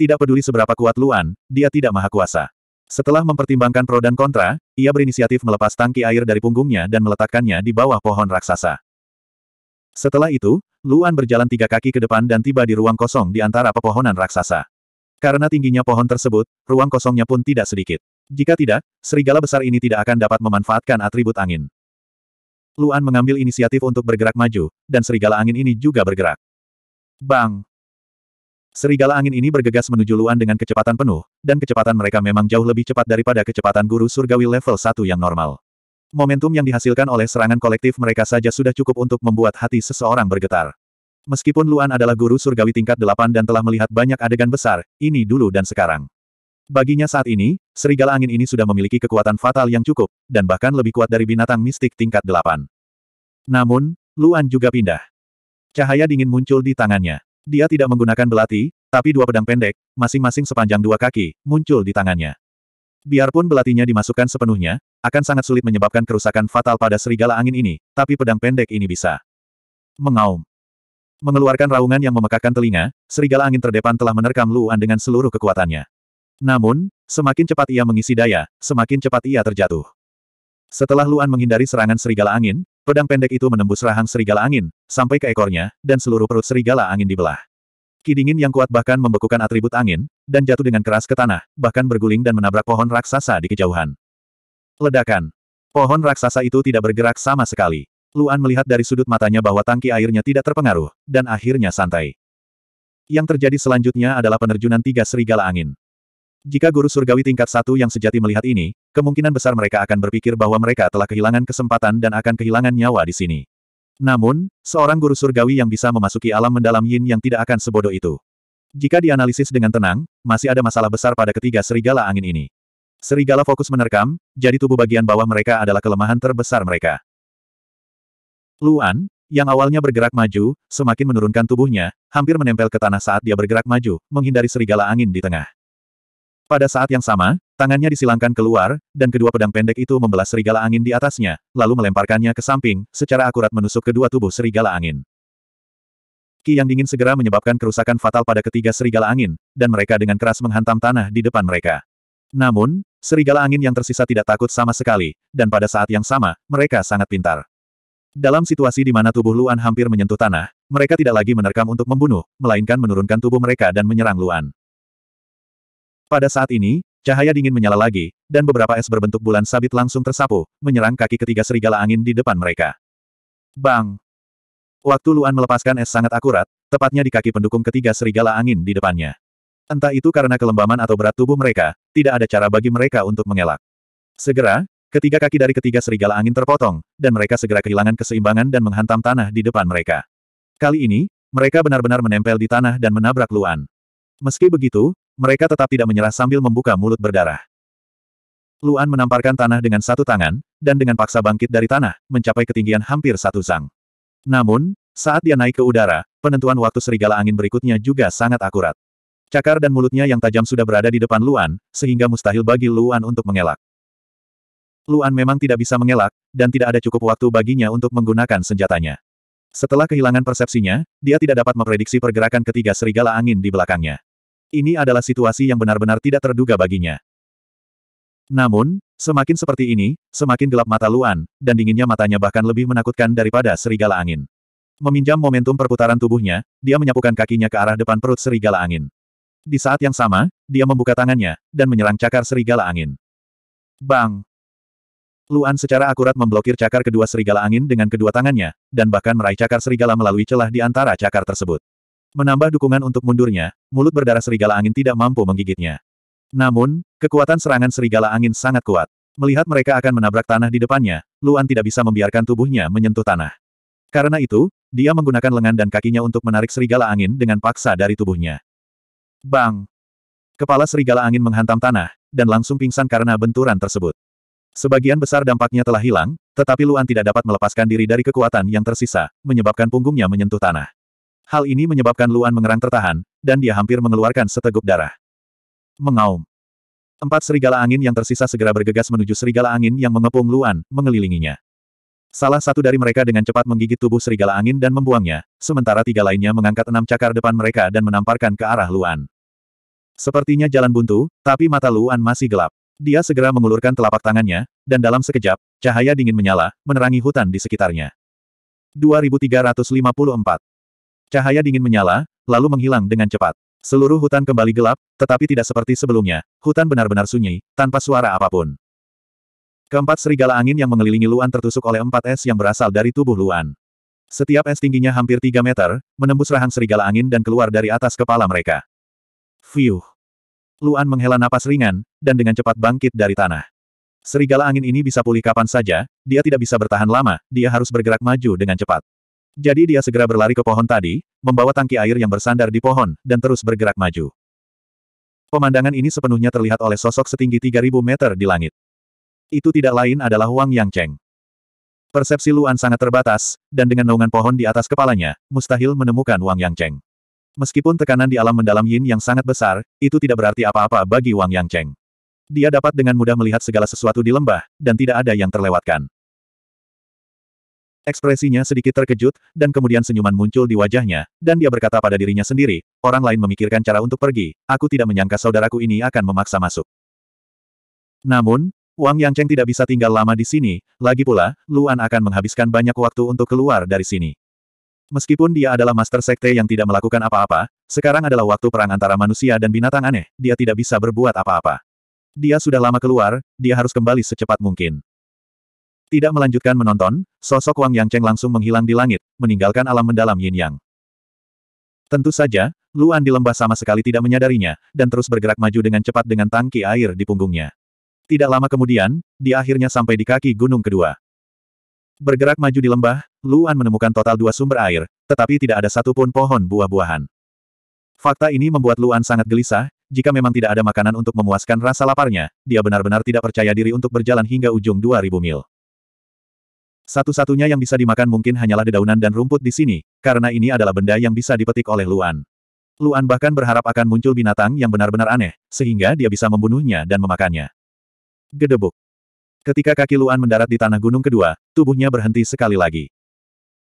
Tidak peduli seberapa kuat Luan, dia tidak maha kuasa. Setelah mempertimbangkan pro dan kontra, ia berinisiatif melepas tangki air dari punggungnya dan meletakkannya di bawah pohon raksasa. Setelah itu, Luan berjalan tiga kaki ke depan dan tiba di ruang kosong di antara pepohonan raksasa. Karena tingginya pohon tersebut, ruang kosongnya pun tidak sedikit. Jika tidak, serigala besar ini tidak akan dapat memanfaatkan atribut angin. Luan mengambil inisiatif untuk bergerak maju, dan serigala angin ini juga bergerak. Bang! Serigala angin ini bergegas menuju Luan dengan kecepatan penuh, dan kecepatan mereka memang jauh lebih cepat daripada kecepatan guru surgawi level 1 yang normal. Momentum yang dihasilkan oleh serangan kolektif mereka saja sudah cukup untuk membuat hati seseorang bergetar. Meskipun Luan adalah guru surgawi tingkat 8 dan telah melihat banyak adegan besar, ini dulu dan sekarang. Baginya saat ini, serigala angin ini sudah memiliki kekuatan fatal yang cukup, dan bahkan lebih kuat dari binatang mistik tingkat delapan. Namun, Luan juga pindah. Cahaya dingin muncul di tangannya. Dia tidak menggunakan belati, tapi dua pedang pendek, masing-masing sepanjang dua kaki, muncul di tangannya. Biarpun belatinya dimasukkan sepenuhnya, akan sangat sulit menyebabkan kerusakan fatal pada serigala angin ini, tapi pedang pendek ini bisa. Mengaum. Mengeluarkan raungan yang memekakan telinga, serigala angin terdepan telah menerkam Luan dengan seluruh kekuatannya. Namun, semakin cepat ia mengisi daya, semakin cepat ia terjatuh. Setelah Luan menghindari serangan serigala angin, pedang pendek itu menembus rahang serigala angin, sampai ke ekornya, dan seluruh perut serigala angin dibelah. Ki yang kuat bahkan membekukan atribut angin, dan jatuh dengan keras ke tanah, bahkan berguling dan menabrak pohon raksasa di kejauhan. Ledakan. Pohon raksasa itu tidak bergerak sama sekali. Luan melihat dari sudut matanya bahwa tangki airnya tidak terpengaruh, dan akhirnya santai. Yang terjadi selanjutnya adalah penerjunan tiga serigala angin. Jika guru surgawi tingkat satu yang sejati melihat ini, kemungkinan besar mereka akan berpikir bahwa mereka telah kehilangan kesempatan dan akan kehilangan nyawa di sini. Namun, seorang guru surgawi yang bisa memasuki alam mendalam yin yang tidak akan sebodoh itu. Jika dianalisis dengan tenang, masih ada masalah besar pada ketiga serigala angin ini. Serigala fokus menerkam, jadi tubuh bagian bawah mereka adalah kelemahan terbesar mereka. Luan, yang awalnya bergerak maju, semakin menurunkan tubuhnya, hampir menempel ke tanah saat dia bergerak maju, menghindari serigala angin di tengah. Pada saat yang sama, tangannya disilangkan keluar, dan kedua pedang pendek itu membelah serigala angin di atasnya, lalu melemparkannya ke samping, secara akurat menusuk kedua tubuh serigala angin. Ki yang dingin segera menyebabkan kerusakan fatal pada ketiga serigala angin, dan mereka dengan keras menghantam tanah di depan mereka. Namun, serigala angin yang tersisa tidak takut sama sekali, dan pada saat yang sama, mereka sangat pintar. Dalam situasi di mana tubuh Luan hampir menyentuh tanah, mereka tidak lagi menerkam untuk membunuh, melainkan menurunkan tubuh mereka dan menyerang Luan. Pada saat ini, cahaya dingin menyala lagi, dan beberapa es berbentuk bulan sabit langsung tersapu, menyerang kaki ketiga serigala angin di depan mereka. Bang! Waktu Luan melepaskan es sangat akurat, tepatnya di kaki pendukung ketiga serigala angin di depannya. Entah itu karena kelembaman atau berat tubuh mereka, tidak ada cara bagi mereka untuk mengelak. Segera, ketiga kaki dari ketiga serigala angin terpotong, dan mereka segera kehilangan keseimbangan dan menghantam tanah di depan mereka. Kali ini, mereka benar-benar menempel di tanah dan menabrak Luan. Meski begitu, mereka tetap tidak menyerah sambil membuka mulut berdarah. Luan menamparkan tanah dengan satu tangan, dan dengan paksa bangkit dari tanah, mencapai ketinggian hampir satu zang. Namun, saat dia naik ke udara, penentuan waktu serigala angin berikutnya juga sangat akurat. Cakar dan mulutnya yang tajam sudah berada di depan Luan, sehingga mustahil bagi Luan untuk mengelak. Luan memang tidak bisa mengelak, dan tidak ada cukup waktu baginya untuk menggunakan senjatanya. Setelah kehilangan persepsinya, dia tidak dapat memprediksi pergerakan ketiga serigala angin di belakangnya. Ini adalah situasi yang benar-benar tidak terduga baginya. Namun, semakin seperti ini, semakin gelap mata Luan, dan dinginnya matanya bahkan lebih menakutkan daripada serigala angin. Meminjam momentum perputaran tubuhnya, dia menyapukan kakinya ke arah depan perut serigala angin. Di saat yang sama, dia membuka tangannya, dan menyerang cakar serigala angin. Bang! Luan secara akurat memblokir cakar kedua serigala angin dengan kedua tangannya, dan bahkan meraih cakar serigala melalui celah di antara cakar tersebut. Menambah dukungan untuk mundurnya, mulut berdarah serigala angin tidak mampu menggigitnya. Namun, kekuatan serangan serigala angin sangat kuat. Melihat mereka akan menabrak tanah di depannya, Luan tidak bisa membiarkan tubuhnya menyentuh tanah. Karena itu, dia menggunakan lengan dan kakinya untuk menarik serigala angin dengan paksa dari tubuhnya. Bang! Kepala serigala angin menghantam tanah, dan langsung pingsan karena benturan tersebut. Sebagian besar dampaknya telah hilang, tetapi Luan tidak dapat melepaskan diri dari kekuatan yang tersisa, menyebabkan punggungnya menyentuh tanah. Hal ini menyebabkan Luan mengerang tertahan, dan dia hampir mengeluarkan seteguk darah. Mengaum. Empat serigala angin yang tersisa segera bergegas menuju serigala angin yang mengepung Luan, mengelilinginya. Salah satu dari mereka dengan cepat menggigit tubuh serigala angin dan membuangnya, sementara tiga lainnya mengangkat enam cakar depan mereka dan menamparkan ke arah Luan. Sepertinya jalan buntu, tapi mata Luan masih gelap. Dia segera mengulurkan telapak tangannya, dan dalam sekejap, cahaya dingin menyala, menerangi hutan di sekitarnya. 2354 Cahaya dingin menyala, lalu menghilang dengan cepat. Seluruh hutan kembali gelap, tetapi tidak seperti sebelumnya, hutan benar-benar sunyi, tanpa suara apapun. Keempat serigala angin yang mengelilingi Luan tertusuk oleh empat es yang berasal dari tubuh Luan. Setiap es tingginya hampir tiga meter, menembus rahang serigala angin dan keluar dari atas kepala mereka. Fiuh! Luan menghela napas ringan, dan dengan cepat bangkit dari tanah. Serigala angin ini bisa pulih kapan saja, dia tidak bisa bertahan lama, dia harus bergerak maju dengan cepat. Jadi dia segera berlari ke pohon tadi, membawa tangki air yang bersandar di pohon, dan terus bergerak maju. Pemandangan ini sepenuhnya terlihat oleh sosok setinggi 3000 meter di langit. Itu tidak lain adalah Wang Yangcheng. Persepsi Luan sangat terbatas, dan dengan naungan pohon di atas kepalanya, mustahil menemukan Wang Yangcheng. Meskipun tekanan di alam mendalam yin yang sangat besar, itu tidak berarti apa-apa bagi Wang Yangcheng. Dia dapat dengan mudah melihat segala sesuatu di lembah, dan tidak ada yang terlewatkan. Ekspresinya sedikit terkejut, dan kemudian senyuman muncul di wajahnya, dan dia berkata pada dirinya sendiri, orang lain memikirkan cara untuk pergi, aku tidak menyangka saudaraku ini akan memaksa masuk. Namun, Wang Yangcheng tidak bisa tinggal lama di sini, lagi pula, Luan akan menghabiskan banyak waktu untuk keluar dari sini. Meskipun dia adalah master sekte yang tidak melakukan apa-apa, sekarang adalah waktu perang antara manusia dan binatang aneh, dia tidak bisa berbuat apa-apa. Dia sudah lama keluar, dia harus kembali secepat mungkin. Tidak melanjutkan menonton, Sosok Wang Yangcheng langsung menghilang di langit, meninggalkan alam mendalam yin yang. Tentu saja, Luan di lembah sama sekali tidak menyadarinya, dan terus bergerak maju dengan cepat dengan tangki air di punggungnya. Tidak lama kemudian, dia akhirnya sampai di kaki gunung kedua. Bergerak maju di lembah, Luan menemukan total dua sumber air, tetapi tidak ada satupun pohon buah-buahan. Fakta ini membuat Luan sangat gelisah, jika memang tidak ada makanan untuk memuaskan rasa laparnya, dia benar-benar tidak percaya diri untuk berjalan hingga ujung 2000 mil. Satu-satunya yang bisa dimakan mungkin hanyalah dedaunan dan rumput di sini, karena ini adalah benda yang bisa dipetik oleh Luan. Luan bahkan berharap akan muncul binatang yang benar-benar aneh, sehingga dia bisa membunuhnya dan memakannya. Gedebuk. Ketika kaki Luan mendarat di tanah gunung kedua, tubuhnya berhenti sekali lagi.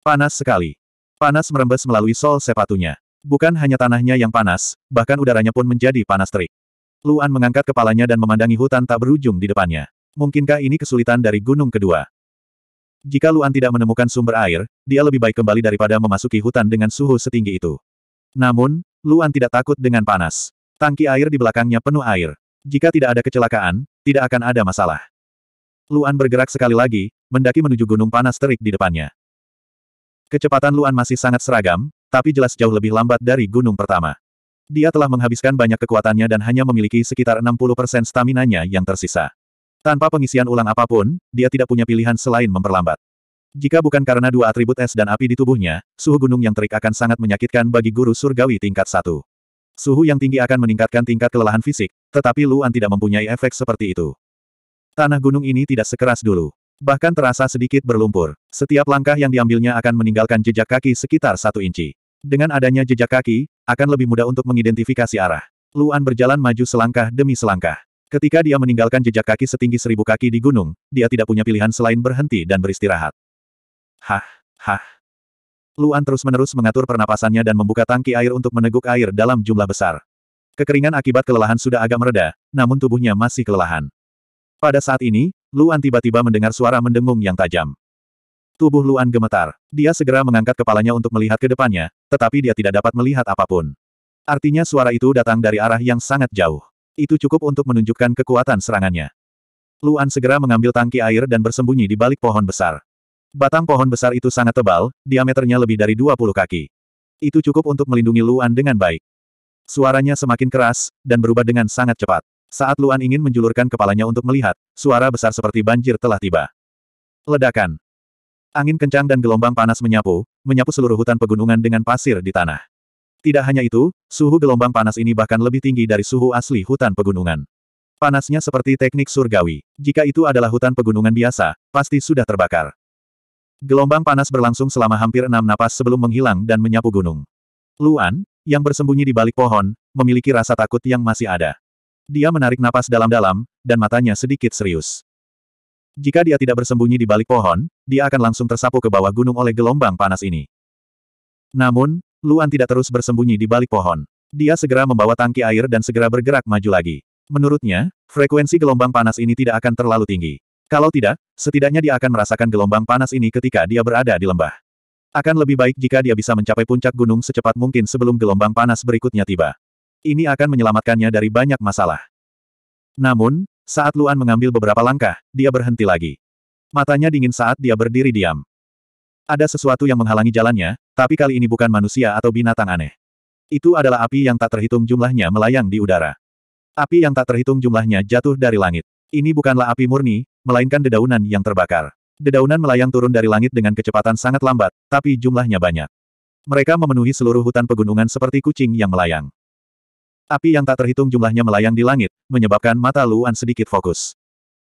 Panas sekali. Panas merembes melalui sol sepatunya. Bukan hanya tanahnya yang panas, bahkan udaranya pun menjadi panas terik. Luan mengangkat kepalanya dan memandangi hutan tak berujung di depannya. Mungkinkah ini kesulitan dari gunung kedua? Jika Luan tidak menemukan sumber air, dia lebih baik kembali daripada memasuki hutan dengan suhu setinggi itu. Namun, Luan tidak takut dengan panas. Tangki air di belakangnya penuh air. Jika tidak ada kecelakaan, tidak akan ada masalah. Luan bergerak sekali lagi, mendaki menuju gunung panas terik di depannya. Kecepatan Luan masih sangat seragam, tapi jelas jauh lebih lambat dari gunung pertama. Dia telah menghabiskan banyak kekuatannya dan hanya memiliki sekitar 60% stamina-nya yang tersisa. Tanpa pengisian ulang apapun, dia tidak punya pilihan selain memperlambat. Jika bukan karena dua atribut es dan api di tubuhnya, suhu gunung yang terik akan sangat menyakitkan bagi guru surgawi tingkat satu. Suhu yang tinggi akan meningkatkan tingkat kelelahan fisik, tetapi Luan tidak mempunyai efek seperti itu. Tanah gunung ini tidak sekeras dulu. Bahkan terasa sedikit berlumpur. Setiap langkah yang diambilnya akan meninggalkan jejak kaki sekitar satu inci. Dengan adanya jejak kaki, akan lebih mudah untuk mengidentifikasi arah. Luan berjalan maju selangkah demi selangkah. Ketika dia meninggalkan jejak kaki setinggi seribu kaki di gunung, dia tidak punya pilihan selain berhenti dan beristirahat. Hah, hah. Luan terus-menerus mengatur pernapasannya dan membuka tangki air untuk meneguk air dalam jumlah besar. Kekeringan akibat kelelahan sudah agak mereda, namun tubuhnya masih kelelahan. Pada saat ini, Luan tiba-tiba mendengar suara mendengung yang tajam. Tubuh Luan gemetar. Dia segera mengangkat kepalanya untuk melihat ke depannya, tetapi dia tidak dapat melihat apapun. Artinya suara itu datang dari arah yang sangat jauh. Itu cukup untuk menunjukkan kekuatan serangannya. Luan segera mengambil tangki air dan bersembunyi di balik pohon besar. Batang pohon besar itu sangat tebal, diameternya lebih dari 20 kaki. Itu cukup untuk melindungi Luan dengan baik. Suaranya semakin keras, dan berubah dengan sangat cepat. Saat Luan ingin menjulurkan kepalanya untuk melihat, suara besar seperti banjir telah tiba. Ledakan. Angin kencang dan gelombang panas menyapu, menyapu seluruh hutan pegunungan dengan pasir di tanah. Tidak hanya itu, suhu gelombang panas ini bahkan lebih tinggi dari suhu asli hutan pegunungan. Panasnya seperti teknik surgawi. Jika itu adalah hutan pegunungan biasa, pasti sudah terbakar. Gelombang panas berlangsung selama hampir enam napas sebelum menghilang dan menyapu gunung. Luan, yang bersembunyi di balik pohon, memiliki rasa takut yang masih ada. Dia menarik napas dalam-dalam, dan matanya sedikit serius. Jika dia tidak bersembunyi di balik pohon, dia akan langsung tersapu ke bawah gunung oleh gelombang panas ini. Namun, Luan tidak terus bersembunyi di balik pohon. Dia segera membawa tangki air dan segera bergerak maju lagi. Menurutnya, frekuensi gelombang panas ini tidak akan terlalu tinggi. Kalau tidak, setidaknya dia akan merasakan gelombang panas ini ketika dia berada di lembah. Akan lebih baik jika dia bisa mencapai puncak gunung secepat mungkin sebelum gelombang panas berikutnya tiba. Ini akan menyelamatkannya dari banyak masalah. Namun, saat Luan mengambil beberapa langkah, dia berhenti lagi. Matanya dingin saat dia berdiri diam. Ada sesuatu yang menghalangi jalannya, tapi kali ini bukan manusia atau binatang aneh. Itu adalah api yang tak terhitung jumlahnya melayang di udara. Api yang tak terhitung jumlahnya jatuh dari langit. Ini bukanlah api murni, melainkan dedaunan yang terbakar. Dedaunan melayang turun dari langit dengan kecepatan sangat lambat, tapi jumlahnya banyak. Mereka memenuhi seluruh hutan pegunungan seperti kucing yang melayang. Api yang tak terhitung jumlahnya melayang di langit, menyebabkan mata Luan sedikit fokus.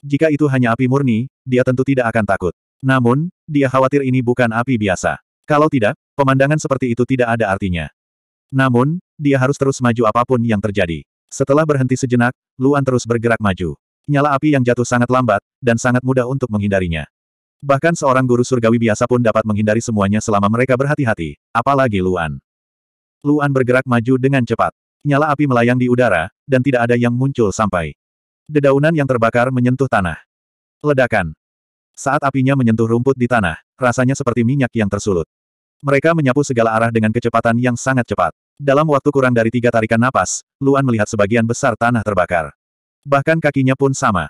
Jika itu hanya api murni, dia tentu tidak akan takut. Namun, dia khawatir ini bukan api biasa. Kalau tidak, pemandangan seperti itu tidak ada artinya. Namun, dia harus terus maju apapun yang terjadi. Setelah berhenti sejenak, Luan terus bergerak maju. Nyala api yang jatuh sangat lambat, dan sangat mudah untuk menghindarinya. Bahkan seorang guru surgawi biasa pun dapat menghindari semuanya selama mereka berhati-hati, apalagi Luan. Luan bergerak maju dengan cepat. Nyala api melayang di udara, dan tidak ada yang muncul sampai. Dedaunan yang terbakar menyentuh tanah. Ledakan. Saat apinya menyentuh rumput di tanah, rasanya seperti minyak yang tersulut. Mereka menyapu segala arah dengan kecepatan yang sangat cepat. Dalam waktu kurang dari tiga tarikan napas, Luan melihat sebagian besar tanah terbakar. Bahkan kakinya pun sama.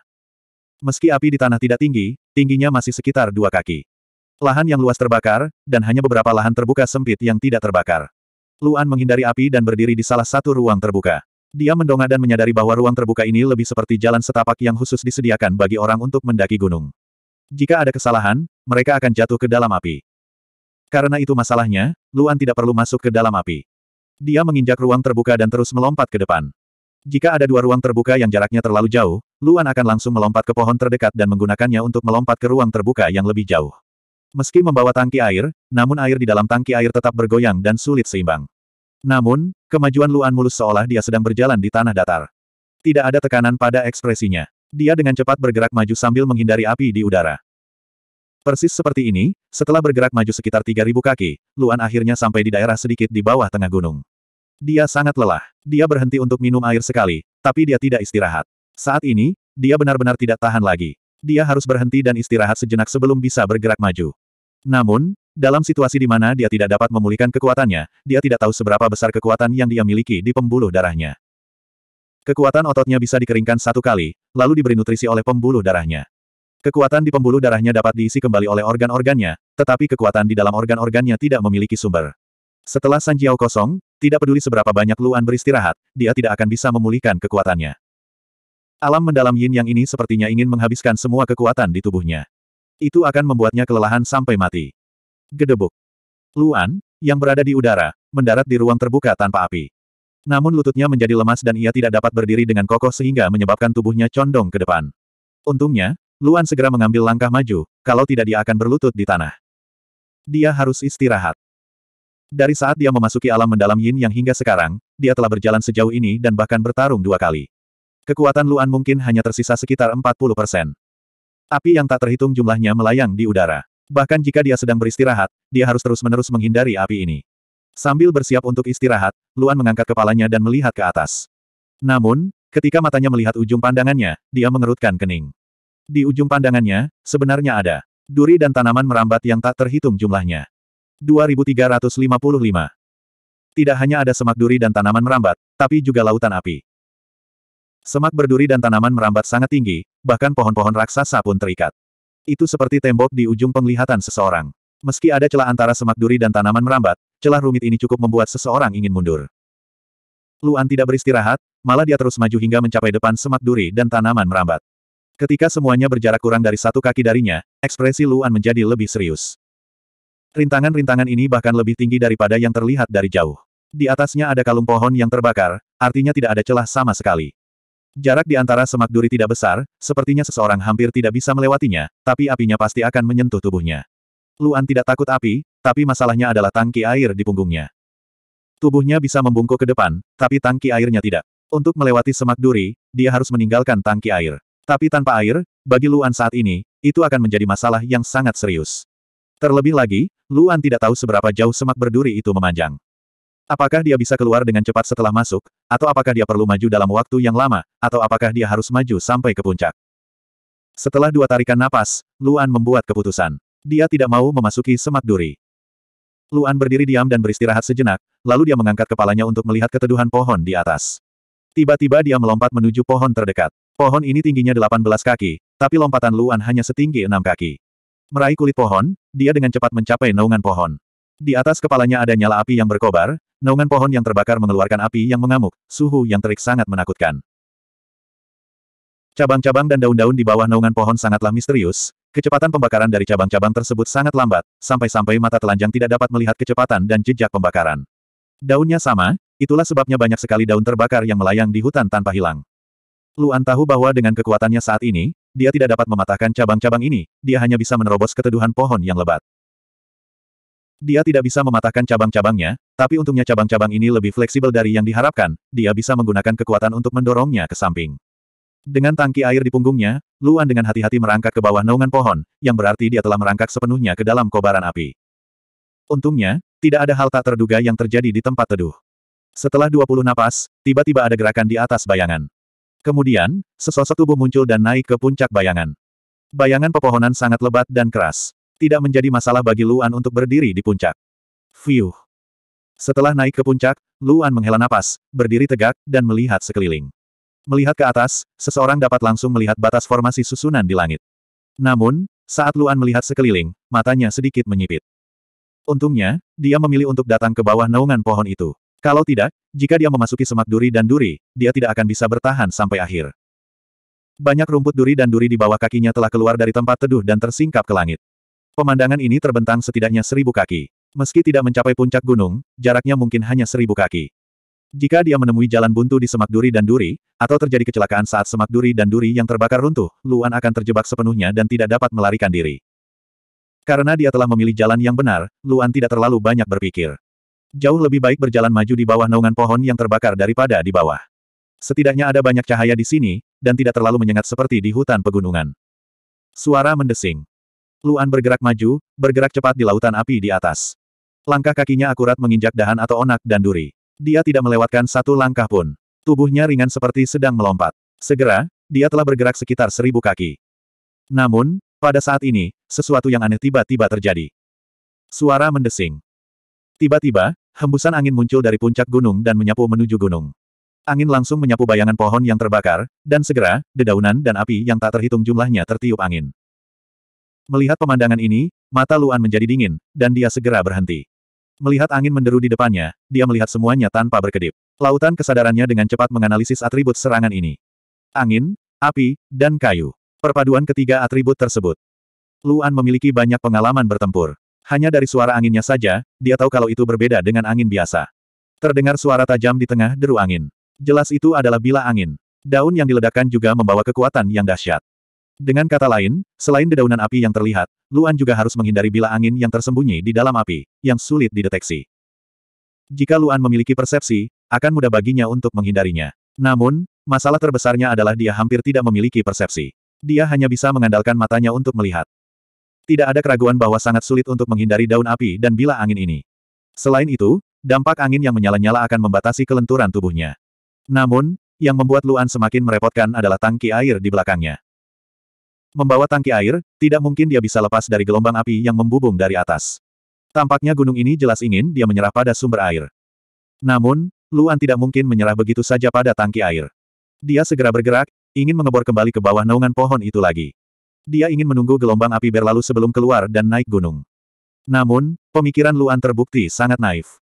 Meski api di tanah tidak tinggi, tingginya masih sekitar dua kaki. Lahan yang luas terbakar, dan hanya beberapa lahan terbuka sempit yang tidak terbakar. Luan menghindari api dan berdiri di salah satu ruang terbuka. Dia mendongak dan menyadari bahwa ruang terbuka ini lebih seperti jalan setapak yang khusus disediakan bagi orang untuk mendaki gunung. Jika ada kesalahan, mereka akan jatuh ke dalam api. Karena itu masalahnya, Luan tidak perlu masuk ke dalam api. Dia menginjak ruang terbuka dan terus melompat ke depan. Jika ada dua ruang terbuka yang jaraknya terlalu jauh, Luan akan langsung melompat ke pohon terdekat dan menggunakannya untuk melompat ke ruang terbuka yang lebih jauh. Meski membawa tangki air, namun air di dalam tangki air tetap bergoyang dan sulit seimbang. Namun, kemajuan Luan mulus seolah dia sedang berjalan di tanah datar. Tidak ada tekanan pada ekspresinya. Dia dengan cepat bergerak maju sambil menghindari api di udara. Persis seperti ini, setelah bergerak maju sekitar 3.000 kaki, Luan akhirnya sampai di daerah sedikit di bawah tengah gunung. Dia sangat lelah. Dia berhenti untuk minum air sekali, tapi dia tidak istirahat. Saat ini, dia benar-benar tidak tahan lagi. Dia harus berhenti dan istirahat sejenak sebelum bisa bergerak maju. Namun, dalam situasi di mana dia tidak dapat memulihkan kekuatannya, dia tidak tahu seberapa besar kekuatan yang dia miliki di pembuluh darahnya. Kekuatan ototnya bisa dikeringkan satu kali, lalu diberi nutrisi oleh pembuluh darahnya. Kekuatan di pembuluh darahnya dapat diisi kembali oleh organ-organnya, tetapi kekuatan di dalam organ-organnya tidak memiliki sumber. Setelah Sanjiao kosong, tidak peduli seberapa banyak Luan beristirahat, dia tidak akan bisa memulihkan kekuatannya. Alam mendalam yin yang ini sepertinya ingin menghabiskan semua kekuatan di tubuhnya. Itu akan membuatnya kelelahan sampai mati. Gedebuk. Luan, yang berada di udara, mendarat di ruang terbuka tanpa api. Namun lututnya menjadi lemas dan ia tidak dapat berdiri dengan kokoh sehingga menyebabkan tubuhnya condong ke depan. Untungnya, Luan segera mengambil langkah maju, kalau tidak dia akan berlutut di tanah. Dia harus istirahat. Dari saat dia memasuki alam mendalam yin yang hingga sekarang, dia telah berjalan sejauh ini dan bahkan bertarung dua kali. Kekuatan Luan mungkin hanya tersisa sekitar 40 persen. Api yang tak terhitung jumlahnya melayang di udara. Bahkan jika dia sedang beristirahat, dia harus terus-menerus menghindari api ini. Sambil bersiap untuk istirahat, Luan mengangkat kepalanya dan melihat ke atas. Namun, ketika matanya melihat ujung pandangannya, dia mengerutkan kening. Di ujung pandangannya, sebenarnya ada duri dan tanaman merambat yang tak terhitung jumlahnya. 2355 Tidak hanya ada semak duri dan tanaman merambat, tapi juga lautan api. Semak berduri dan tanaman merambat sangat tinggi, bahkan pohon-pohon raksasa pun terikat. Itu seperti tembok di ujung penglihatan seseorang. Meski ada celah antara semak duri dan tanaman merambat, celah rumit ini cukup membuat seseorang ingin mundur. Luan tidak beristirahat, malah dia terus maju hingga mencapai depan semak duri dan tanaman merambat. Ketika semuanya berjarak kurang dari satu kaki darinya, ekspresi Luan menjadi lebih serius. Rintangan-rintangan ini bahkan lebih tinggi daripada yang terlihat dari jauh. Di atasnya ada kalung pohon yang terbakar, artinya tidak ada celah sama sekali. Jarak di antara semak duri tidak besar, sepertinya seseorang hampir tidak bisa melewatinya, tapi apinya pasti akan menyentuh tubuhnya. Luan tidak takut api, tapi masalahnya adalah tangki air di punggungnya. Tubuhnya bisa membungkuk ke depan, tapi tangki airnya tidak. Untuk melewati semak duri, dia harus meninggalkan tangki air. Tapi tanpa air, bagi Luan saat ini, itu akan menjadi masalah yang sangat serius. Terlebih lagi, Luan tidak tahu seberapa jauh semak berduri itu memanjang. Apakah dia bisa keluar dengan cepat setelah masuk, atau apakah dia perlu maju dalam waktu yang lama, atau apakah dia harus maju sampai ke puncak. Setelah dua tarikan napas, Luan membuat keputusan. Dia tidak mau memasuki semak duri. Luan berdiri diam dan beristirahat sejenak, lalu dia mengangkat kepalanya untuk melihat keteduhan pohon di atas. Tiba-tiba dia melompat menuju pohon terdekat. Pohon ini tingginya 18 kaki, tapi lompatan Luan hanya setinggi 6 kaki. Meraih kulit pohon, dia dengan cepat mencapai naungan pohon. Di atas kepalanya ada nyala api yang berkobar, naungan pohon yang terbakar mengeluarkan api yang mengamuk, suhu yang terik sangat menakutkan. Cabang-cabang dan daun-daun di bawah naungan pohon sangatlah misterius, Kecepatan pembakaran dari cabang-cabang tersebut sangat lambat, sampai-sampai mata telanjang tidak dapat melihat kecepatan dan jejak pembakaran. Daunnya sama, itulah sebabnya banyak sekali daun terbakar yang melayang di hutan tanpa hilang. Luan tahu bahwa dengan kekuatannya saat ini, dia tidak dapat mematahkan cabang-cabang ini, dia hanya bisa menerobos keteduhan pohon yang lebat. Dia tidak bisa mematahkan cabang-cabangnya, tapi untungnya cabang-cabang ini lebih fleksibel dari yang diharapkan, dia bisa menggunakan kekuatan untuk mendorongnya ke samping. Dengan tangki air di punggungnya, Luan dengan hati-hati merangkak ke bawah naungan pohon, yang berarti dia telah merangkak sepenuhnya ke dalam kobaran api. Untungnya, tidak ada hal tak terduga yang terjadi di tempat teduh. Setelah 20 napas, tiba-tiba ada gerakan di atas bayangan. Kemudian, sesosok tubuh muncul dan naik ke puncak bayangan. Bayangan pepohonan sangat lebat dan keras. Tidak menjadi masalah bagi Luan untuk berdiri di puncak. Fiuh. Setelah naik ke puncak, Luan menghela napas, berdiri tegak, dan melihat sekeliling. Melihat ke atas, seseorang dapat langsung melihat batas formasi susunan di langit. Namun, saat Luan melihat sekeliling, matanya sedikit menyipit. Untungnya, dia memilih untuk datang ke bawah naungan pohon itu. Kalau tidak, jika dia memasuki semak duri dan duri, dia tidak akan bisa bertahan sampai akhir. Banyak rumput duri dan duri di bawah kakinya telah keluar dari tempat teduh dan tersingkap ke langit. Pemandangan ini terbentang setidaknya seribu kaki. Meski tidak mencapai puncak gunung, jaraknya mungkin hanya seribu kaki. Jika dia menemui jalan buntu di semak duri dan duri, atau terjadi kecelakaan saat semak duri dan duri yang terbakar runtuh, Luan akan terjebak sepenuhnya dan tidak dapat melarikan diri. Karena dia telah memilih jalan yang benar, Luan tidak terlalu banyak berpikir. Jauh lebih baik berjalan maju di bawah naungan pohon yang terbakar daripada di bawah. Setidaknya ada banyak cahaya di sini, dan tidak terlalu menyengat seperti di hutan pegunungan. Suara mendesing. Luan bergerak maju, bergerak cepat di lautan api di atas. Langkah kakinya akurat menginjak dahan atau onak dan duri. Dia tidak melewatkan satu langkah pun. Tubuhnya ringan seperti sedang melompat. Segera, dia telah bergerak sekitar seribu kaki. Namun, pada saat ini, sesuatu yang aneh tiba-tiba terjadi. Suara mendesing. Tiba-tiba, hembusan angin muncul dari puncak gunung dan menyapu menuju gunung. Angin langsung menyapu bayangan pohon yang terbakar, dan segera, dedaunan dan api yang tak terhitung jumlahnya tertiup angin. Melihat pemandangan ini, mata Luan menjadi dingin, dan dia segera berhenti. Melihat angin menderu di depannya, dia melihat semuanya tanpa berkedip. Lautan kesadarannya dengan cepat menganalisis atribut serangan ini. Angin, api, dan kayu. Perpaduan ketiga atribut tersebut. Luan memiliki banyak pengalaman bertempur. Hanya dari suara anginnya saja, dia tahu kalau itu berbeda dengan angin biasa. Terdengar suara tajam di tengah deru angin. Jelas itu adalah bila angin. Daun yang diledakkan juga membawa kekuatan yang dahsyat. Dengan kata lain, selain dedaunan api yang terlihat, Luan juga harus menghindari bila angin yang tersembunyi di dalam api, yang sulit dideteksi. Jika Luan memiliki persepsi, akan mudah baginya untuk menghindarinya. Namun, masalah terbesarnya adalah dia hampir tidak memiliki persepsi. Dia hanya bisa mengandalkan matanya untuk melihat. Tidak ada keraguan bahwa sangat sulit untuk menghindari daun api dan bila angin ini. Selain itu, dampak angin yang menyala-nyala akan membatasi kelenturan tubuhnya. Namun, yang membuat Luan semakin merepotkan adalah tangki air di belakangnya. Membawa tangki air, tidak mungkin dia bisa lepas dari gelombang api yang membubung dari atas. Tampaknya gunung ini jelas ingin dia menyerah pada sumber air. Namun, Luan tidak mungkin menyerah begitu saja pada tangki air. Dia segera bergerak, ingin mengebor kembali ke bawah naungan pohon itu lagi. Dia ingin menunggu gelombang api berlalu sebelum keluar dan naik gunung. Namun, pemikiran Luan terbukti sangat naif.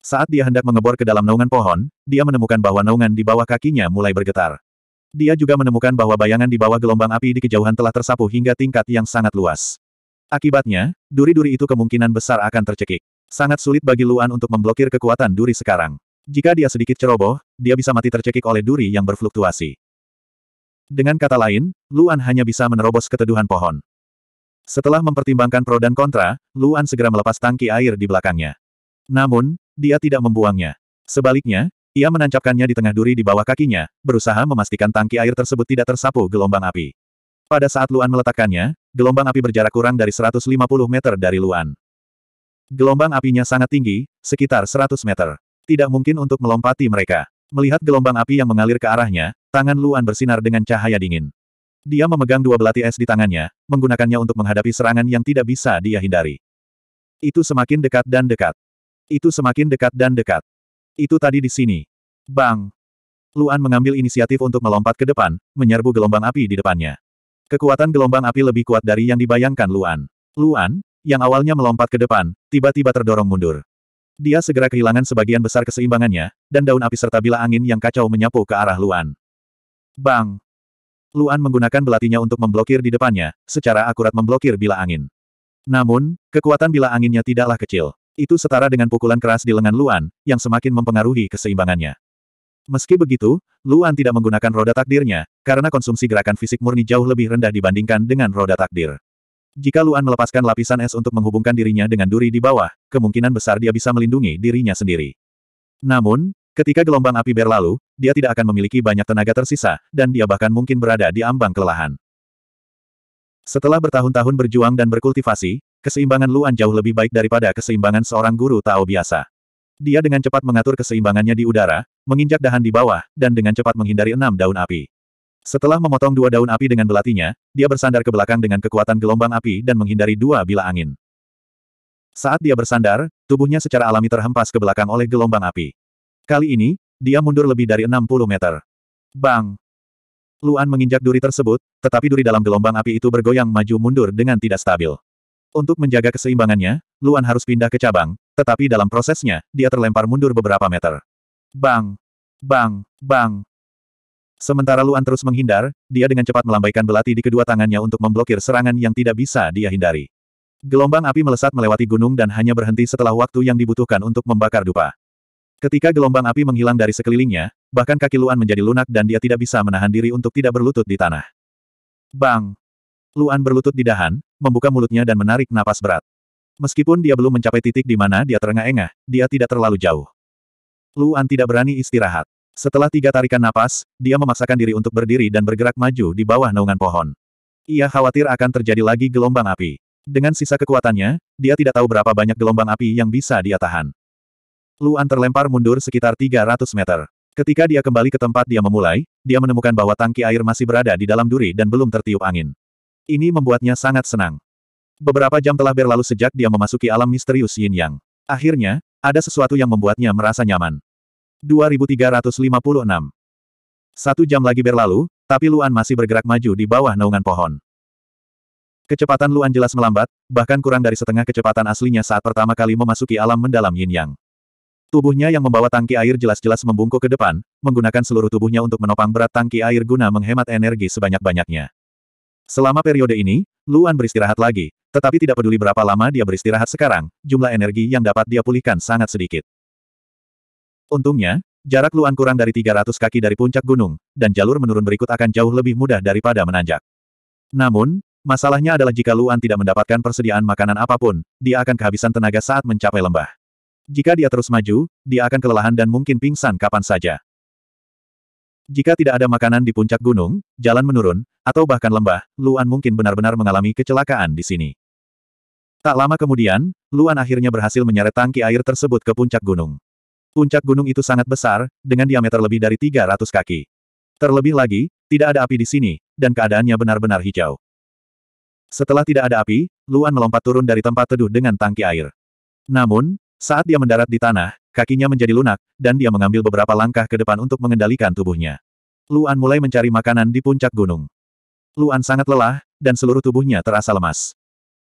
Saat dia hendak mengebor ke dalam naungan pohon, dia menemukan bahwa naungan di bawah kakinya mulai bergetar. Dia juga menemukan bahwa bayangan di bawah gelombang api di kejauhan telah tersapu hingga tingkat yang sangat luas. Akibatnya, duri-duri itu kemungkinan besar akan tercekik. Sangat sulit bagi Luan untuk memblokir kekuatan duri sekarang. Jika dia sedikit ceroboh, dia bisa mati tercekik oleh duri yang berfluktuasi. Dengan kata lain, Luan hanya bisa menerobos keteduhan pohon. Setelah mempertimbangkan pro dan kontra, Luan segera melepas tangki air di belakangnya. Namun, dia tidak membuangnya. Sebaliknya, ia menancapkannya di tengah duri di bawah kakinya, berusaha memastikan tangki air tersebut tidak tersapu gelombang api. Pada saat Luan meletakkannya, gelombang api berjarak kurang dari 150 meter dari Luan. Gelombang apinya sangat tinggi, sekitar 100 meter. Tidak mungkin untuk melompati mereka. Melihat gelombang api yang mengalir ke arahnya, tangan Luan bersinar dengan cahaya dingin. Dia memegang dua belati es di tangannya, menggunakannya untuk menghadapi serangan yang tidak bisa dia hindari. Itu semakin dekat dan dekat. Itu semakin dekat dan dekat. Itu tadi di sini. Bang! Luan mengambil inisiatif untuk melompat ke depan, menyerbu gelombang api di depannya. Kekuatan gelombang api lebih kuat dari yang dibayangkan Luan. Luan, yang awalnya melompat ke depan, tiba-tiba terdorong mundur. Dia segera kehilangan sebagian besar keseimbangannya, dan daun api serta bila angin yang kacau menyapu ke arah Luan. Bang! Luan menggunakan belatinya untuk memblokir di depannya, secara akurat memblokir bila angin. Namun, kekuatan bila anginnya tidaklah kecil. Itu setara dengan pukulan keras di lengan Luan, yang semakin mempengaruhi keseimbangannya. Meski begitu, Luan tidak menggunakan roda takdirnya, karena konsumsi gerakan fisik murni jauh lebih rendah dibandingkan dengan roda takdir. Jika Luan melepaskan lapisan es untuk menghubungkan dirinya dengan duri di bawah, kemungkinan besar dia bisa melindungi dirinya sendiri. Namun, ketika gelombang api berlalu, dia tidak akan memiliki banyak tenaga tersisa, dan dia bahkan mungkin berada di ambang kelelahan. Setelah bertahun-tahun berjuang dan berkultivasi, Keseimbangan Luan jauh lebih baik daripada keseimbangan seorang guru Tao biasa. Dia dengan cepat mengatur keseimbangannya di udara, menginjak dahan di bawah, dan dengan cepat menghindari enam daun api. Setelah memotong dua daun api dengan belatinya, dia bersandar ke belakang dengan kekuatan gelombang api dan menghindari dua bila angin. Saat dia bersandar, tubuhnya secara alami terhempas ke belakang oleh gelombang api. Kali ini, dia mundur lebih dari 60 meter. Bang! Luan menginjak duri tersebut, tetapi duri dalam gelombang api itu bergoyang maju mundur dengan tidak stabil. Untuk menjaga keseimbangannya, Luan harus pindah ke cabang, tetapi dalam prosesnya, dia terlempar mundur beberapa meter. Bang! Bang! Bang! Sementara Luan terus menghindar, dia dengan cepat melambaikan belati di kedua tangannya untuk memblokir serangan yang tidak bisa dia hindari. Gelombang api melesat melewati gunung dan hanya berhenti setelah waktu yang dibutuhkan untuk membakar dupa. Ketika gelombang api menghilang dari sekelilingnya, bahkan kaki Luan menjadi lunak dan dia tidak bisa menahan diri untuk tidak berlutut di tanah. Bang! Luan berlutut di dahan, membuka mulutnya dan menarik napas berat. Meskipun dia belum mencapai titik di mana dia terengah-engah, dia tidak terlalu jauh. Luan tidak berani istirahat. Setelah tiga tarikan napas, dia memaksakan diri untuk berdiri dan bergerak maju di bawah naungan pohon. Ia khawatir akan terjadi lagi gelombang api. Dengan sisa kekuatannya, dia tidak tahu berapa banyak gelombang api yang bisa dia tahan. Luan terlempar mundur sekitar 300 meter. Ketika dia kembali ke tempat dia memulai, dia menemukan bahwa tangki air masih berada di dalam duri dan belum tertiup angin. Ini membuatnya sangat senang. Beberapa jam telah berlalu sejak dia memasuki alam misterius Yin Yang. Akhirnya, ada sesuatu yang membuatnya merasa nyaman. 2356 Satu jam lagi berlalu, tapi Luan masih bergerak maju di bawah naungan pohon. Kecepatan Luan jelas melambat, bahkan kurang dari setengah kecepatan aslinya saat pertama kali memasuki alam mendalam Yin Yang. Tubuhnya yang membawa tangki air jelas-jelas membungkuk ke depan, menggunakan seluruh tubuhnya untuk menopang berat tangki air guna menghemat energi sebanyak-banyaknya. Selama periode ini, Luan beristirahat lagi, tetapi tidak peduli berapa lama dia beristirahat sekarang, jumlah energi yang dapat dia pulihkan sangat sedikit. Untungnya, jarak Luan kurang dari 300 kaki dari puncak gunung, dan jalur menurun berikut akan jauh lebih mudah daripada menanjak. Namun, masalahnya adalah jika Luan tidak mendapatkan persediaan makanan apapun, dia akan kehabisan tenaga saat mencapai lembah. Jika dia terus maju, dia akan kelelahan dan mungkin pingsan kapan saja. Jika tidak ada makanan di puncak gunung, jalan menurun, atau bahkan lembah, Luan mungkin benar-benar mengalami kecelakaan di sini. Tak lama kemudian, Luan akhirnya berhasil menyeret tangki air tersebut ke puncak gunung. Puncak gunung itu sangat besar, dengan diameter lebih dari 300 kaki. Terlebih lagi, tidak ada api di sini, dan keadaannya benar-benar hijau. Setelah tidak ada api, Luan melompat turun dari tempat teduh dengan tangki air. Namun, saat dia mendarat di tanah, kakinya menjadi lunak, dan dia mengambil beberapa langkah ke depan untuk mengendalikan tubuhnya. Luan mulai mencari makanan di puncak gunung. Luan sangat lelah, dan seluruh tubuhnya terasa lemas.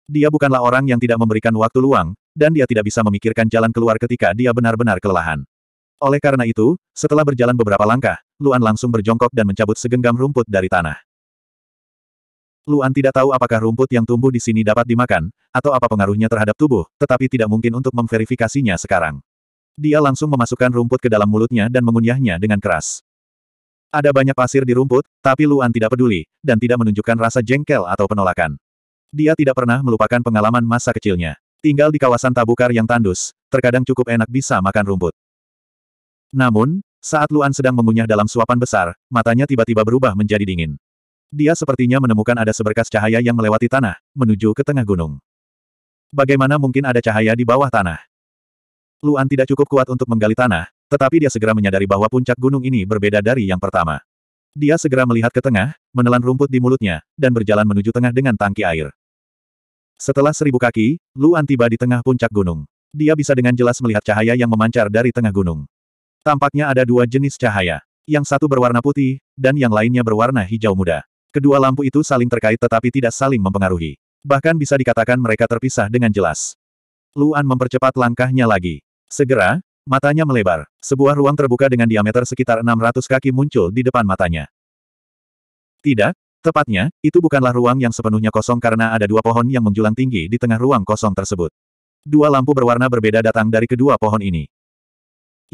Dia bukanlah orang yang tidak memberikan waktu luang, dan dia tidak bisa memikirkan jalan keluar ketika dia benar-benar kelelahan. Oleh karena itu, setelah berjalan beberapa langkah, Luan langsung berjongkok dan mencabut segenggam rumput dari tanah. Luan tidak tahu apakah rumput yang tumbuh di sini dapat dimakan, atau apa pengaruhnya terhadap tubuh, tetapi tidak mungkin untuk memverifikasinya sekarang. Dia langsung memasukkan rumput ke dalam mulutnya dan mengunyahnya dengan keras. Ada banyak pasir di rumput, tapi Luan tidak peduli, dan tidak menunjukkan rasa jengkel atau penolakan. Dia tidak pernah melupakan pengalaman masa kecilnya. Tinggal di kawasan tabukar yang tandus, terkadang cukup enak bisa makan rumput. Namun, saat Luan sedang mengunyah dalam suapan besar, matanya tiba-tiba berubah menjadi dingin. Dia sepertinya menemukan ada seberkas cahaya yang melewati tanah, menuju ke tengah gunung. Bagaimana mungkin ada cahaya di bawah tanah? Luan tidak cukup kuat untuk menggali tanah, tetapi dia segera menyadari bahwa puncak gunung ini berbeda dari yang pertama. Dia segera melihat ke tengah, menelan rumput di mulutnya, dan berjalan menuju tengah dengan tangki air. Setelah seribu kaki, Luan tiba di tengah puncak gunung. Dia bisa dengan jelas melihat cahaya yang memancar dari tengah gunung. Tampaknya ada dua jenis cahaya. Yang satu berwarna putih, dan yang lainnya berwarna hijau muda. Kedua lampu itu saling terkait tetapi tidak saling mempengaruhi. Bahkan bisa dikatakan mereka terpisah dengan jelas. Luan mempercepat langkahnya lagi. Segera, matanya melebar. Sebuah ruang terbuka dengan diameter sekitar 600 kaki muncul di depan matanya. Tidak, tepatnya, itu bukanlah ruang yang sepenuhnya kosong karena ada dua pohon yang menjulang tinggi di tengah ruang kosong tersebut. Dua lampu berwarna berbeda datang dari kedua pohon ini.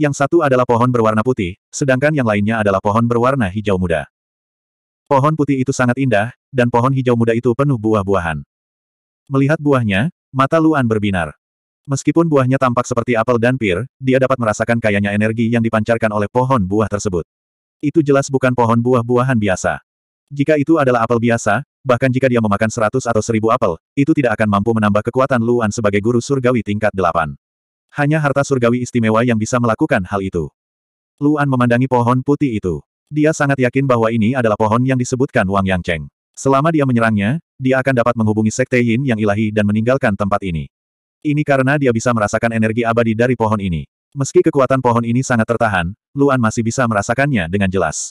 Yang satu adalah pohon berwarna putih, sedangkan yang lainnya adalah pohon berwarna hijau muda. Pohon putih itu sangat indah, dan pohon hijau muda itu penuh buah-buahan. Melihat buahnya, mata Luan berbinar. Meskipun buahnya tampak seperti apel dan pir, dia dapat merasakan kayanya energi yang dipancarkan oleh pohon buah tersebut. Itu jelas bukan pohon buah-buahan biasa. Jika itu adalah apel biasa, bahkan jika dia memakan seratus atau seribu apel, itu tidak akan mampu menambah kekuatan Luan sebagai guru surgawi tingkat delapan. Hanya harta surgawi istimewa yang bisa melakukan hal itu. Luan memandangi pohon putih itu. Dia sangat yakin bahwa ini adalah pohon yang disebutkan Wang Yang Cheng. Selama dia menyerangnya, dia akan dapat menghubungi Sekte Yin yang ilahi dan meninggalkan tempat ini. Ini karena dia bisa merasakan energi abadi dari pohon ini. Meski kekuatan pohon ini sangat tertahan, Luan masih bisa merasakannya dengan jelas.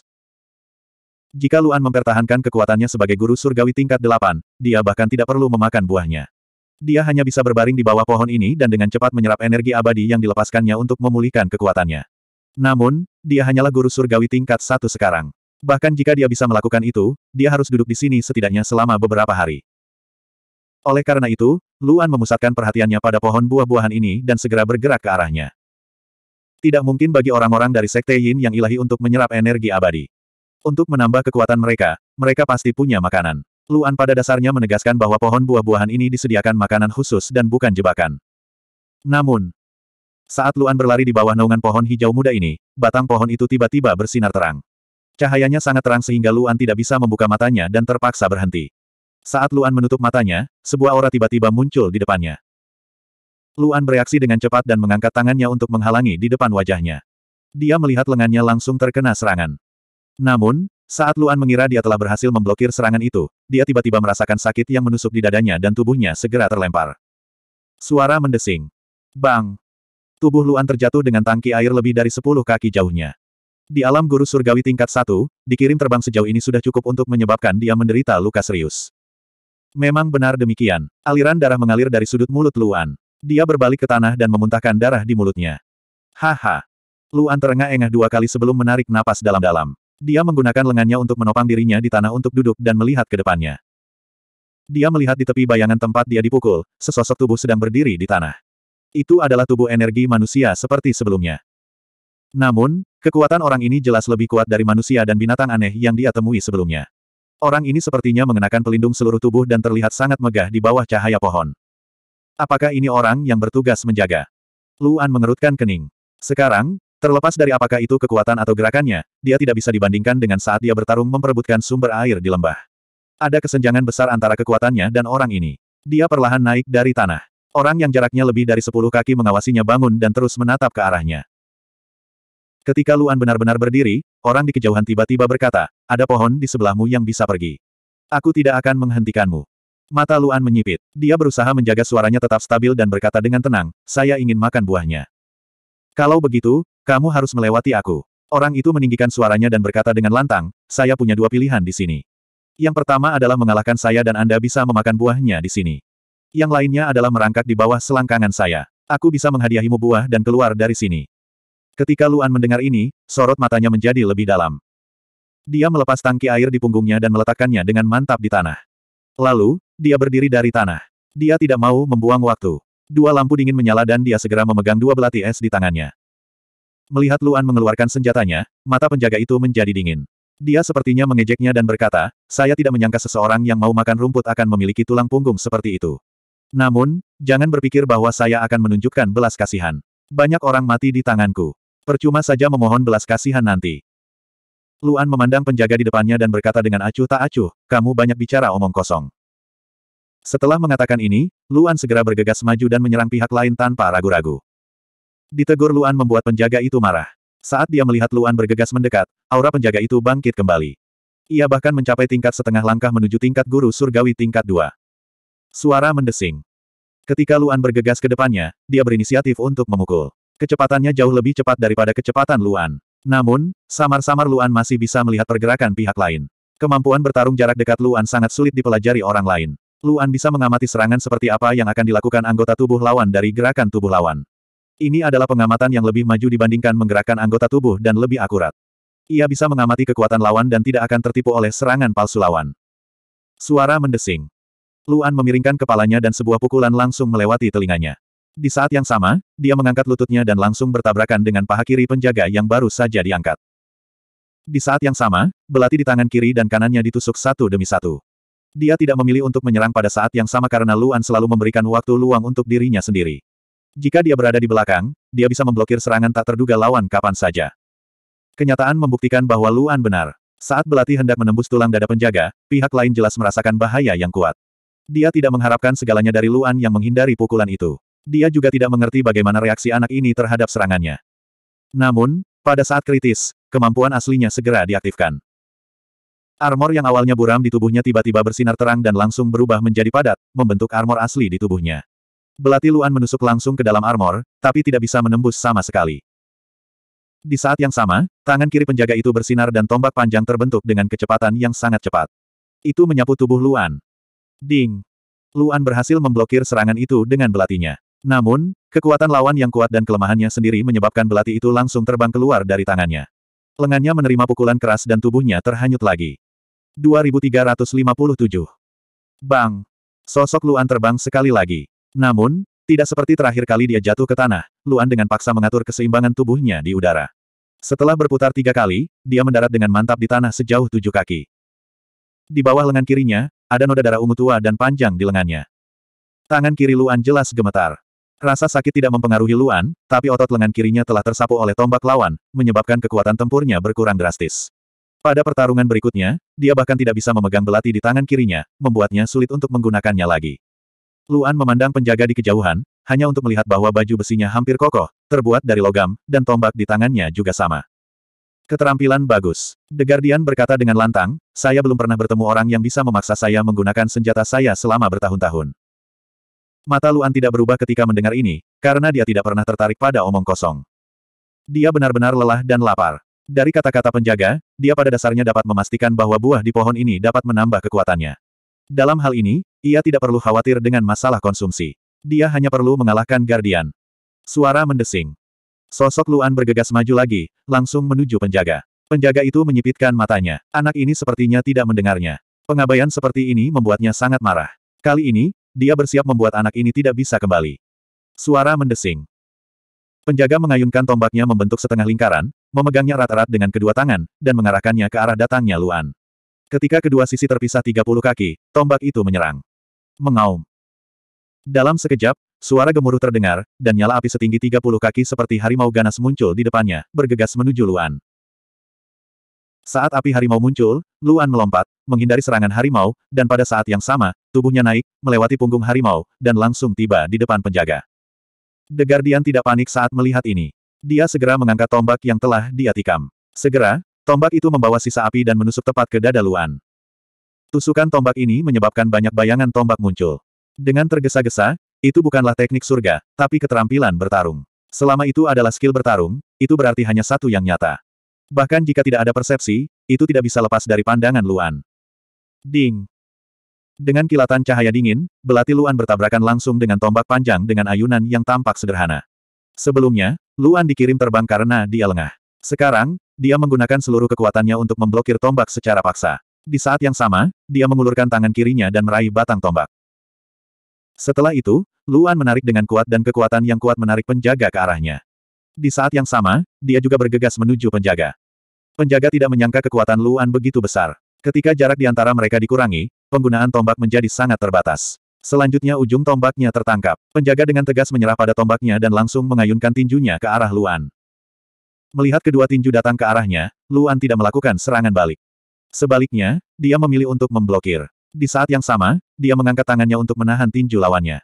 Jika Luan mempertahankan kekuatannya sebagai guru surgawi tingkat delapan, dia bahkan tidak perlu memakan buahnya. Dia hanya bisa berbaring di bawah pohon ini dan dengan cepat menyerap energi abadi yang dilepaskannya untuk memulihkan kekuatannya. Namun, dia hanyalah guru surgawi tingkat satu sekarang. Bahkan jika dia bisa melakukan itu, dia harus duduk di sini setidaknya selama beberapa hari. Oleh karena itu, Luan memusatkan perhatiannya pada pohon buah-buahan ini dan segera bergerak ke arahnya. Tidak mungkin bagi orang-orang dari Sekte Yin yang ilahi untuk menyerap energi abadi. Untuk menambah kekuatan mereka, mereka pasti punya makanan. Luan pada dasarnya menegaskan bahwa pohon buah-buahan ini disediakan makanan khusus dan bukan jebakan. Namun, saat Luan berlari di bawah naungan pohon hijau muda ini, batang pohon itu tiba-tiba bersinar terang. Cahayanya sangat terang sehingga Luan tidak bisa membuka matanya dan terpaksa berhenti. Saat Luan menutup matanya, sebuah aura tiba-tiba muncul di depannya. Luan bereaksi dengan cepat dan mengangkat tangannya untuk menghalangi di depan wajahnya. Dia melihat lengannya langsung terkena serangan. Namun, saat Luan mengira dia telah berhasil memblokir serangan itu, dia tiba-tiba merasakan sakit yang menusuk di dadanya dan tubuhnya segera terlempar. Suara mendesing. Bang! Tubuh Luan terjatuh dengan tangki air lebih dari 10 kaki jauhnya. Di alam guru surgawi tingkat 1, dikirim terbang sejauh ini sudah cukup untuk menyebabkan dia menderita luka serius. Memang benar demikian. Aliran darah mengalir dari sudut mulut Luan. Dia berbalik ke tanah dan memuntahkan darah di mulutnya. Haha. Luan terengah-engah dua kali sebelum menarik napas dalam-dalam. Dia menggunakan lengannya untuk menopang dirinya di tanah untuk duduk dan melihat ke depannya. Dia melihat di tepi bayangan tempat dia dipukul, sesosok tubuh sedang berdiri di tanah. Itu adalah tubuh energi manusia seperti sebelumnya. Namun, kekuatan orang ini jelas lebih kuat dari manusia dan binatang aneh yang dia temui sebelumnya. Orang ini sepertinya mengenakan pelindung seluruh tubuh dan terlihat sangat megah di bawah cahaya pohon. Apakah ini orang yang bertugas menjaga? Luan mengerutkan kening. Sekarang, terlepas dari apakah itu kekuatan atau gerakannya, dia tidak bisa dibandingkan dengan saat dia bertarung memperebutkan sumber air di lembah. Ada kesenjangan besar antara kekuatannya dan orang ini. Dia perlahan naik dari tanah. Orang yang jaraknya lebih dari sepuluh kaki mengawasinya bangun dan terus menatap ke arahnya. Ketika Luan benar-benar berdiri, orang di kejauhan tiba-tiba berkata, ada pohon di sebelahmu yang bisa pergi. Aku tidak akan menghentikanmu. Mata Luan menyipit. Dia berusaha menjaga suaranya tetap stabil dan berkata dengan tenang, saya ingin makan buahnya. Kalau begitu, kamu harus melewati aku. Orang itu meninggikan suaranya dan berkata dengan lantang, saya punya dua pilihan di sini. Yang pertama adalah mengalahkan saya dan Anda bisa memakan buahnya di sini. Yang lainnya adalah merangkak di bawah selangkangan saya. Aku bisa menghadiahimu buah dan keluar dari sini. Ketika Luan mendengar ini, sorot matanya menjadi lebih dalam. Dia melepas tangki air di punggungnya dan meletakkannya dengan mantap di tanah. Lalu, dia berdiri dari tanah. Dia tidak mau membuang waktu. Dua lampu dingin menyala dan dia segera memegang dua belati es di tangannya. Melihat Luan mengeluarkan senjatanya, mata penjaga itu menjadi dingin. Dia sepertinya mengejeknya dan berkata, saya tidak menyangka seseorang yang mau makan rumput akan memiliki tulang punggung seperti itu. Namun, jangan berpikir bahwa saya akan menunjukkan belas kasihan. Banyak orang mati di tanganku. Percuma saja memohon belas kasihan nanti. Luan memandang penjaga di depannya dan berkata dengan acuh tak acuh, kamu banyak bicara omong kosong. Setelah mengatakan ini, Luan segera bergegas maju dan menyerang pihak lain tanpa ragu-ragu. Ditegur Luan membuat penjaga itu marah. Saat dia melihat Luan bergegas mendekat, aura penjaga itu bangkit kembali. Ia bahkan mencapai tingkat setengah langkah menuju tingkat guru surgawi tingkat dua. Suara mendesing. Ketika Luan bergegas ke depannya, dia berinisiatif untuk memukul. Kecepatannya jauh lebih cepat daripada kecepatan Luan. Namun, samar-samar Luan masih bisa melihat pergerakan pihak lain. Kemampuan bertarung jarak dekat Luan sangat sulit dipelajari orang lain. Luan bisa mengamati serangan seperti apa yang akan dilakukan anggota tubuh lawan dari gerakan tubuh lawan. Ini adalah pengamatan yang lebih maju dibandingkan menggerakkan anggota tubuh dan lebih akurat. Ia bisa mengamati kekuatan lawan dan tidak akan tertipu oleh serangan palsu lawan. Suara mendesing. Luan memiringkan kepalanya dan sebuah pukulan langsung melewati telinganya. Di saat yang sama, dia mengangkat lututnya dan langsung bertabrakan dengan paha kiri penjaga yang baru saja diangkat. Di saat yang sama, belati di tangan kiri dan kanannya ditusuk satu demi satu. Dia tidak memilih untuk menyerang pada saat yang sama karena Luan selalu memberikan waktu luang untuk dirinya sendiri. Jika dia berada di belakang, dia bisa memblokir serangan tak terduga lawan kapan saja. Kenyataan membuktikan bahwa Luan benar. Saat belati hendak menembus tulang dada penjaga, pihak lain jelas merasakan bahaya yang kuat. Dia tidak mengharapkan segalanya dari Luan yang menghindari pukulan itu. Dia juga tidak mengerti bagaimana reaksi anak ini terhadap serangannya. Namun, pada saat kritis, kemampuan aslinya segera diaktifkan. Armor yang awalnya buram di tubuhnya tiba-tiba bersinar terang dan langsung berubah menjadi padat, membentuk armor asli di tubuhnya. Belati Luan menusuk langsung ke dalam armor, tapi tidak bisa menembus sama sekali. Di saat yang sama, tangan kiri penjaga itu bersinar dan tombak panjang terbentuk dengan kecepatan yang sangat cepat. Itu menyapu tubuh Luan. Ding! Luan berhasil memblokir serangan itu dengan belatinya. Namun, kekuatan lawan yang kuat dan kelemahannya sendiri menyebabkan belati itu langsung terbang keluar dari tangannya. Lengannya menerima pukulan keras dan tubuhnya terhanyut lagi. 2357 Bang! Sosok Luan terbang sekali lagi. Namun, tidak seperti terakhir kali dia jatuh ke tanah, Luan dengan paksa mengatur keseimbangan tubuhnya di udara. Setelah berputar tiga kali, dia mendarat dengan mantap di tanah sejauh tujuh kaki. Di bawah lengan kirinya, ada noda darah ungu tua dan panjang di lengannya. Tangan kiri Luan jelas gemetar. Rasa sakit tidak mempengaruhi Luan, tapi otot lengan kirinya telah tersapu oleh tombak lawan, menyebabkan kekuatan tempurnya berkurang drastis. Pada pertarungan berikutnya, dia bahkan tidak bisa memegang belati di tangan kirinya, membuatnya sulit untuk menggunakannya lagi. Luan memandang penjaga di kejauhan, hanya untuk melihat bahwa baju besinya hampir kokoh, terbuat dari logam, dan tombak di tangannya juga sama. Keterampilan bagus. The Guardian berkata dengan lantang, saya belum pernah bertemu orang yang bisa memaksa saya menggunakan senjata saya selama bertahun-tahun. Mata Luan tidak berubah ketika mendengar ini, karena dia tidak pernah tertarik pada omong kosong. Dia benar-benar lelah dan lapar. Dari kata-kata penjaga, dia pada dasarnya dapat memastikan bahwa buah di pohon ini dapat menambah kekuatannya. Dalam hal ini, ia tidak perlu khawatir dengan masalah konsumsi. Dia hanya perlu mengalahkan Guardian. Suara mendesing. Sosok Luan bergegas maju lagi, langsung menuju penjaga. Penjaga itu menyipitkan matanya. Anak ini sepertinya tidak mendengarnya. Pengabaian seperti ini membuatnya sangat marah. Kali ini, dia bersiap membuat anak ini tidak bisa kembali. Suara mendesing. Penjaga mengayunkan tombaknya membentuk setengah lingkaran, memegangnya rata-rata dengan kedua tangan, dan mengarahkannya ke arah datangnya Luan. Ketika kedua sisi terpisah 30 kaki, tombak itu menyerang. Mengaum. Dalam sekejap, suara gemuruh terdengar, dan nyala api setinggi 30 kaki seperti harimau ganas muncul di depannya, bergegas menuju Luan. Saat api harimau muncul, Luan melompat, menghindari serangan harimau, dan pada saat yang sama, tubuhnya naik, melewati punggung harimau, dan langsung tiba di depan penjaga. The Guardian tidak panik saat melihat ini. Dia segera mengangkat tombak yang telah dia tikam. Segera, tombak itu membawa sisa api dan menusuk tepat ke dada Luan. Tusukan tombak ini menyebabkan banyak bayangan tombak muncul. Dengan tergesa-gesa, itu bukanlah teknik surga, tapi keterampilan bertarung. Selama itu adalah skill bertarung, itu berarti hanya satu yang nyata. Bahkan jika tidak ada persepsi, itu tidak bisa lepas dari pandangan Luan. Ding! Dengan kilatan cahaya dingin, belati Luan bertabrakan langsung dengan tombak panjang dengan ayunan yang tampak sederhana. Sebelumnya, Luan dikirim terbang karena dia lengah. Sekarang, dia menggunakan seluruh kekuatannya untuk memblokir tombak secara paksa. Di saat yang sama, dia mengulurkan tangan kirinya dan meraih batang tombak. Setelah itu, Luan menarik dengan kuat dan kekuatan yang kuat menarik penjaga ke arahnya. Di saat yang sama, dia juga bergegas menuju penjaga. Penjaga tidak menyangka kekuatan Luan begitu besar. Ketika jarak di antara mereka dikurangi, penggunaan tombak menjadi sangat terbatas. Selanjutnya ujung tombaknya tertangkap. Penjaga dengan tegas menyerah pada tombaknya dan langsung mengayunkan tinjunya ke arah Luan. Melihat kedua tinju datang ke arahnya, Luan tidak melakukan serangan balik. Sebaliknya, dia memilih untuk memblokir. Di saat yang sama, dia mengangkat tangannya untuk menahan tinju lawannya.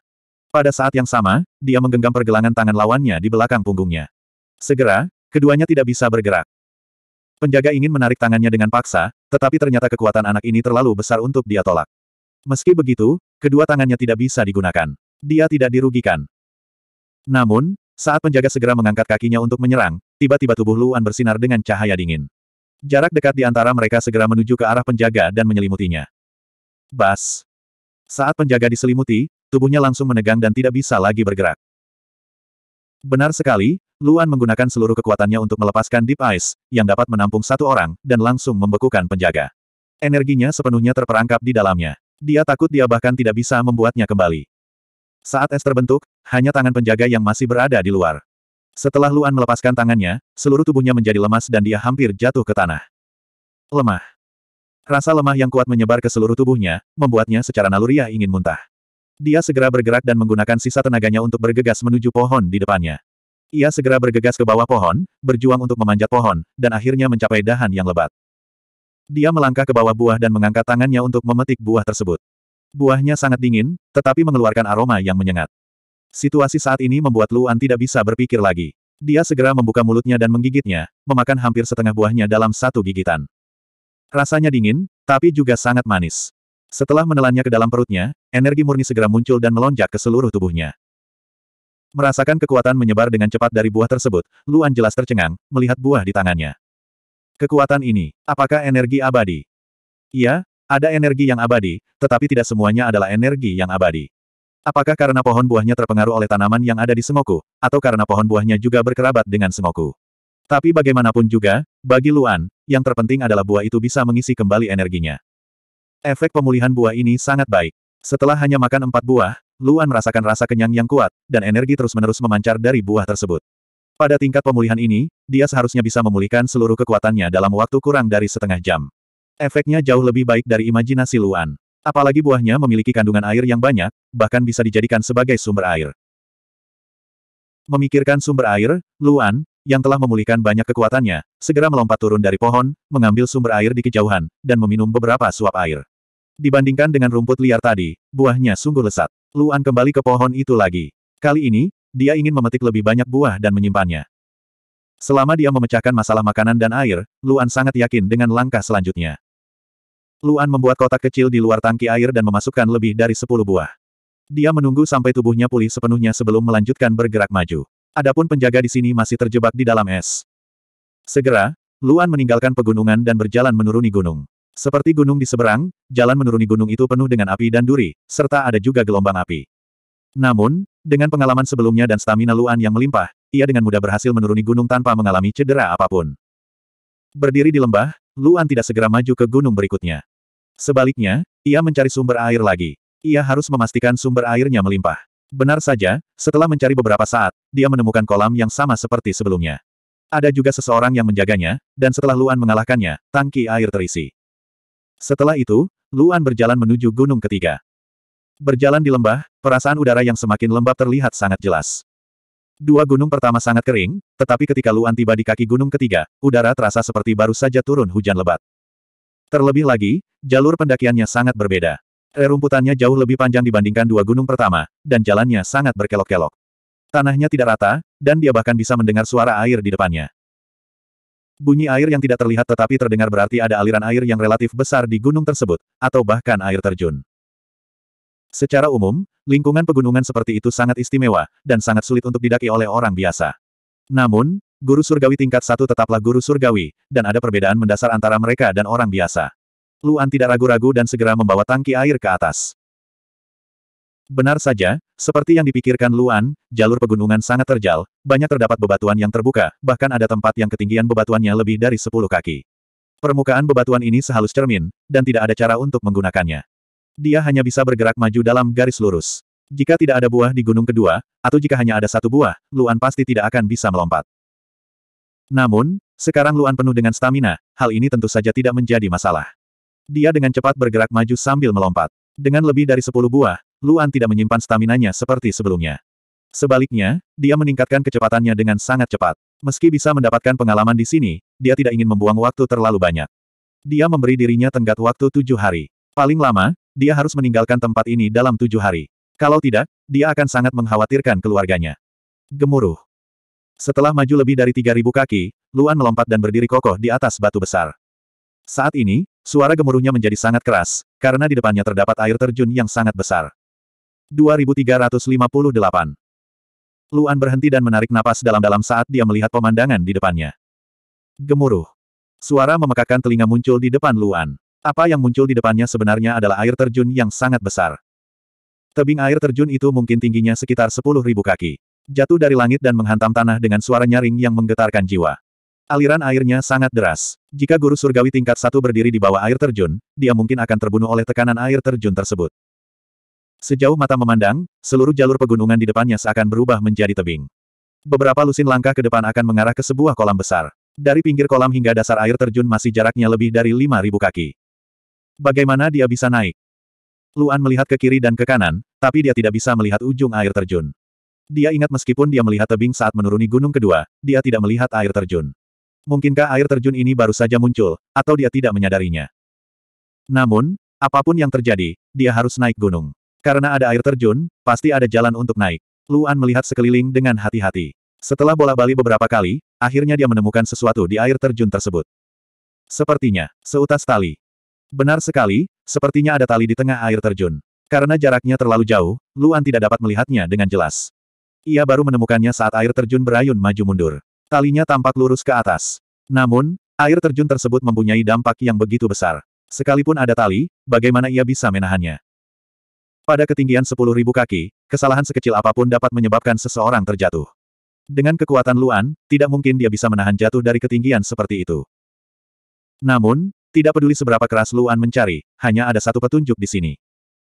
Pada saat yang sama, dia menggenggam pergelangan tangan lawannya di belakang punggungnya. Segera, keduanya tidak bisa bergerak. Penjaga ingin menarik tangannya dengan paksa, tetapi ternyata kekuatan anak ini terlalu besar untuk dia tolak. Meski begitu, kedua tangannya tidak bisa digunakan. Dia tidak dirugikan. Namun, saat penjaga segera mengangkat kakinya untuk menyerang, tiba-tiba tubuh Luan bersinar dengan cahaya dingin. Jarak dekat di antara mereka segera menuju ke arah penjaga dan menyelimutinya. Bas. Saat penjaga diselimuti, tubuhnya langsung menegang dan tidak bisa lagi bergerak. Benar sekali, Luan menggunakan seluruh kekuatannya untuk melepaskan Deep Ice, yang dapat menampung satu orang, dan langsung membekukan penjaga. Energinya sepenuhnya terperangkap di dalamnya. Dia takut dia bahkan tidak bisa membuatnya kembali. Saat es terbentuk, hanya tangan penjaga yang masih berada di luar. Setelah Luan melepaskan tangannya, seluruh tubuhnya menjadi lemas dan dia hampir jatuh ke tanah. Lemah. Rasa lemah yang kuat menyebar ke seluruh tubuhnya, membuatnya secara naluriah ingin muntah. Dia segera bergerak dan menggunakan sisa tenaganya untuk bergegas menuju pohon di depannya. Ia segera bergegas ke bawah pohon, berjuang untuk memanjat pohon, dan akhirnya mencapai dahan yang lebat. Dia melangkah ke bawah buah dan mengangkat tangannya untuk memetik buah tersebut. Buahnya sangat dingin, tetapi mengeluarkan aroma yang menyengat. Situasi saat ini membuat Luan tidak bisa berpikir lagi. Dia segera membuka mulutnya dan menggigitnya, memakan hampir setengah buahnya dalam satu gigitan. Rasanya dingin, tapi juga sangat manis. Setelah menelannya ke dalam perutnya, energi murni segera muncul dan melonjak ke seluruh tubuhnya. Merasakan kekuatan menyebar dengan cepat dari buah tersebut, Luan jelas tercengang, melihat buah di tangannya. Kekuatan ini, apakah energi abadi? Iya, ada energi yang abadi, tetapi tidak semuanya adalah energi yang abadi. Apakah karena pohon buahnya terpengaruh oleh tanaman yang ada di semoku, atau karena pohon buahnya juga berkerabat dengan semoku? Tapi bagaimanapun juga, bagi Luan, yang terpenting adalah buah itu bisa mengisi kembali energinya. Efek pemulihan buah ini sangat baik. Setelah hanya makan empat buah, Luan merasakan rasa kenyang yang kuat, dan energi terus-menerus memancar dari buah tersebut. Pada tingkat pemulihan ini, dia seharusnya bisa memulihkan seluruh kekuatannya dalam waktu kurang dari setengah jam. Efeknya jauh lebih baik dari imajinasi Luan. Apalagi buahnya memiliki kandungan air yang banyak, bahkan bisa dijadikan sebagai sumber air. Memikirkan sumber air, Luan, yang telah memulihkan banyak kekuatannya, segera melompat turun dari pohon, mengambil sumber air di kejauhan, dan meminum beberapa suap air. Dibandingkan dengan rumput liar tadi, buahnya sungguh lesat. Luan kembali ke pohon itu lagi. Kali ini, dia ingin memetik lebih banyak buah dan menyimpannya. Selama dia memecahkan masalah makanan dan air, Luan sangat yakin dengan langkah selanjutnya. Luan membuat kotak kecil di luar tangki air dan memasukkan lebih dari 10 buah. Dia menunggu sampai tubuhnya pulih sepenuhnya sebelum melanjutkan bergerak maju. Adapun penjaga di sini masih terjebak di dalam es. Segera, Luan meninggalkan pegunungan dan berjalan menuruni gunung. Seperti gunung di seberang, jalan menuruni gunung itu penuh dengan api dan duri, serta ada juga gelombang api. Namun, dengan pengalaman sebelumnya dan stamina Luan yang melimpah, ia dengan mudah berhasil menuruni gunung tanpa mengalami cedera apapun. Berdiri di lembah, Luan tidak segera maju ke gunung berikutnya. Sebaliknya, ia mencari sumber air lagi. Ia harus memastikan sumber airnya melimpah. Benar saja, setelah mencari beberapa saat, dia menemukan kolam yang sama seperti sebelumnya. Ada juga seseorang yang menjaganya, dan setelah Luan mengalahkannya, tangki air terisi. Setelah itu, Luan berjalan menuju gunung ketiga. Berjalan di lembah, perasaan udara yang semakin lembab terlihat sangat jelas. Dua gunung pertama sangat kering, tetapi ketika Luan tiba di kaki gunung ketiga, udara terasa seperti baru saja turun hujan lebat. Terlebih lagi, jalur pendakiannya sangat berbeda. Rerumputannya jauh lebih panjang dibandingkan dua gunung pertama, dan jalannya sangat berkelok-kelok. Tanahnya tidak rata, dan dia bahkan bisa mendengar suara air di depannya. Bunyi air yang tidak terlihat tetapi terdengar berarti ada aliran air yang relatif besar di gunung tersebut, atau bahkan air terjun. Secara umum, lingkungan pegunungan seperti itu sangat istimewa, dan sangat sulit untuk didaki oleh orang biasa. Namun, guru surgawi tingkat satu tetaplah guru surgawi, dan ada perbedaan mendasar antara mereka dan orang biasa. Luan tidak ragu-ragu dan segera membawa tangki air ke atas. Benar saja, seperti yang dipikirkan Luan, jalur pegunungan sangat terjal, banyak terdapat bebatuan yang terbuka, bahkan ada tempat yang ketinggian bebatuannya lebih dari 10 kaki. Permukaan bebatuan ini sehalus cermin, dan tidak ada cara untuk menggunakannya. Dia hanya bisa bergerak maju dalam garis lurus. Jika tidak ada buah di gunung kedua, atau jika hanya ada satu buah, Luan pasti tidak akan bisa melompat. Namun, sekarang Luan penuh dengan stamina, hal ini tentu saja tidak menjadi masalah. Dia dengan cepat bergerak maju sambil melompat. Dengan lebih dari 10 buah, Luan tidak menyimpan staminanya seperti sebelumnya. Sebaliknya, dia meningkatkan kecepatannya dengan sangat cepat. Meski bisa mendapatkan pengalaman di sini, dia tidak ingin membuang waktu terlalu banyak. Dia memberi dirinya tenggat waktu tujuh hari. Paling lama, dia harus meninggalkan tempat ini dalam tujuh hari. Kalau tidak, dia akan sangat mengkhawatirkan keluarganya. Gemuruh. Setelah maju lebih dari tiga ribu kaki, Luan melompat dan berdiri kokoh di atas batu besar. Saat ini, suara gemuruhnya menjadi sangat keras, karena di depannya terdapat air terjun yang sangat besar. 2358. Luan berhenti dan menarik napas dalam-dalam saat dia melihat pemandangan di depannya. Gemuruh. Suara memekakan telinga muncul di depan Luan. Apa yang muncul di depannya sebenarnya adalah air terjun yang sangat besar. Tebing air terjun itu mungkin tingginya sekitar 10.000 kaki. Jatuh dari langit dan menghantam tanah dengan suara nyaring yang menggetarkan jiwa. Aliran airnya sangat deras. Jika guru surgawi tingkat satu berdiri di bawah air terjun, dia mungkin akan terbunuh oleh tekanan air terjun tersebut. Sejauh mata memandang, seluruh jalur pegunungan di depannya seakan berubah menjadi tebing. Beberapa lusin langkah ke depan akan mengarah ke sebuah kolam besar. Dari pinggir kolam hingga dasar air terjun masih jaraknya lebih dari 5.000 kaki. Bagaimana dia bisa naik? Luan melihat ke kiri dan ke kanan, tapi dia tidak bisa melihat ujung air terjun. Dia ingat meskipun dia melihat tebing saat menuruni gunung kedua, dia tidak melihat air terjun. Mungkinkah air terjun ini baru saja muncul, atau dia tidak menyadarinya? Namun, apapun yang terjadi, dia harus naik gunung. Karena ada air terjun, pasti ada jalan untuk naik. Luan melihat sekeliling dengan hati-hati. Setelah bola balik beberapa kali, akhirnya dia menemukan sesuatu di air terjun tersebut. Sepertinya, seutas tali. Benar sekali, sepertinya ada tali di tengah air terjun. Karena jaraknya terlalu jauh, Luan tidak dapat melihatnya dengan jelas. Ia baru menemukannya saat air terjun berayun maju-mundur. Talinya tampak lurus ke atas. Namun, air terjun tersebut mempunyai dampak yang begitu besar. Sekalipun ada tali, bagaimana ia bisa menahannya? Pada ketinggian 10.000 kaki, kesalahan sekecil apapun dapat menyebabkan seseorang terjatuh. Dengan kekuatan Luan, tidak mungkin dia bisa menahan jatuh dari ketinggian seperti itu. Namun, tidak peduli seberapa keras Luan mencari, hanya ada satu petunjuk di sini.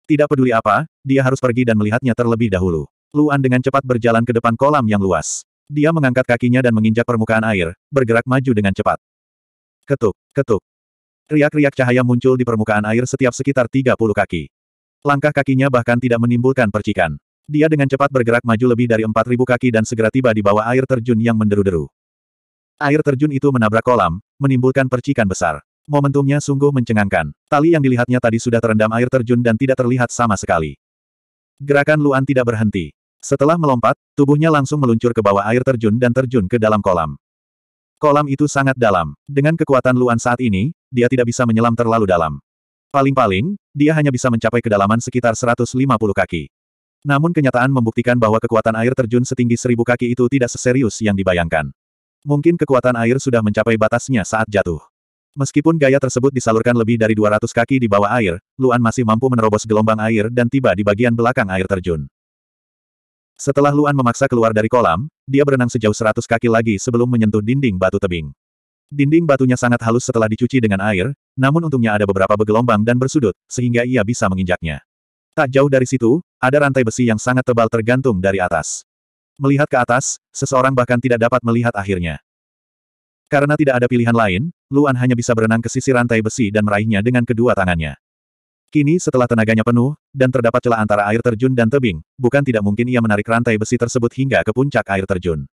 Tidak peduli apa, dia harus pergi dan melihatnya terlebih dahulu. Luan dengan cepat berjalan ke depan kolam yang luas. Dia mengangkat kakinya dan menginjak permukaan air, bergerak maju dengan cepat. Ketuk, ketuk. Riak-riak cahaya muncul di permukaan air setiap sekitar 30 kaki. Langkah kakinya bahkan tidak menimbulkan percikan. Dia dengan cepat bergerak maju lebih dari 4.000 kaki dan segera tiba di bawah air terjun yang menderu-deru. Air terjun itu menabrak kolam, menimbulkan percikan besar. Momentumnya sungguh mencengangkan. Tali yang dilihatnya tadi sudah terendam air terjun dan tidak terlihat sama sekali. Gerakan Luan tidak berhenti. Setelah melompat, tubuhnya langsung meluncur ke bawah air terjun dan terjun ke dalam kolam. Kolam itu sangat dalam. Dengan kekuatan Luan saat ini, dia tidak bisa menyelam terlalu dalam. Paling-paling, dia hanya bisa mencapai kedalaman sekitar 150 kaki. Namun kenyataan membuktikan bahwa kekuatan air terjun setinggi seribu kaki itu tidak seserius yang dibayangkan. Mungkin kekuatan air sudah mencapai batasnya saat jatuh. Meskipun gaya tersebut disalurkan lebih dari 200 kaki di bawah air, Luan masih mampu menerobos gelombang air dan tiba di bagian belakang air terjun. Setelah Luan memaksa keluar dari kolam, dia berenang sejauh 100 kaki lagi sebelum menyentuh dinding batu tebing. Dinding batunya sangat halus setelah dicuci dengan air, namun untungnya ada beberapa bergelombang dan bersudut, sehingga ia bisa menginjaknya. Tak jauh dari situ, ada rantai besi yang sangat tebal tergantung dari atas. Melihat ke atas, seseorang bahkan tidak dapat melihat akhirnya. Karena tidak ada pilihan lain, Luan hanya bisa berenang ke sisi rantai besi dan meraihnya dengan kedua tangannya. Kini setelah tenaganya penuh, dan terdapat celah antara air terjun dan tebing, bukan tidak mungkin ia menarik rantai besi tersebut hingga ke puncak air terjun.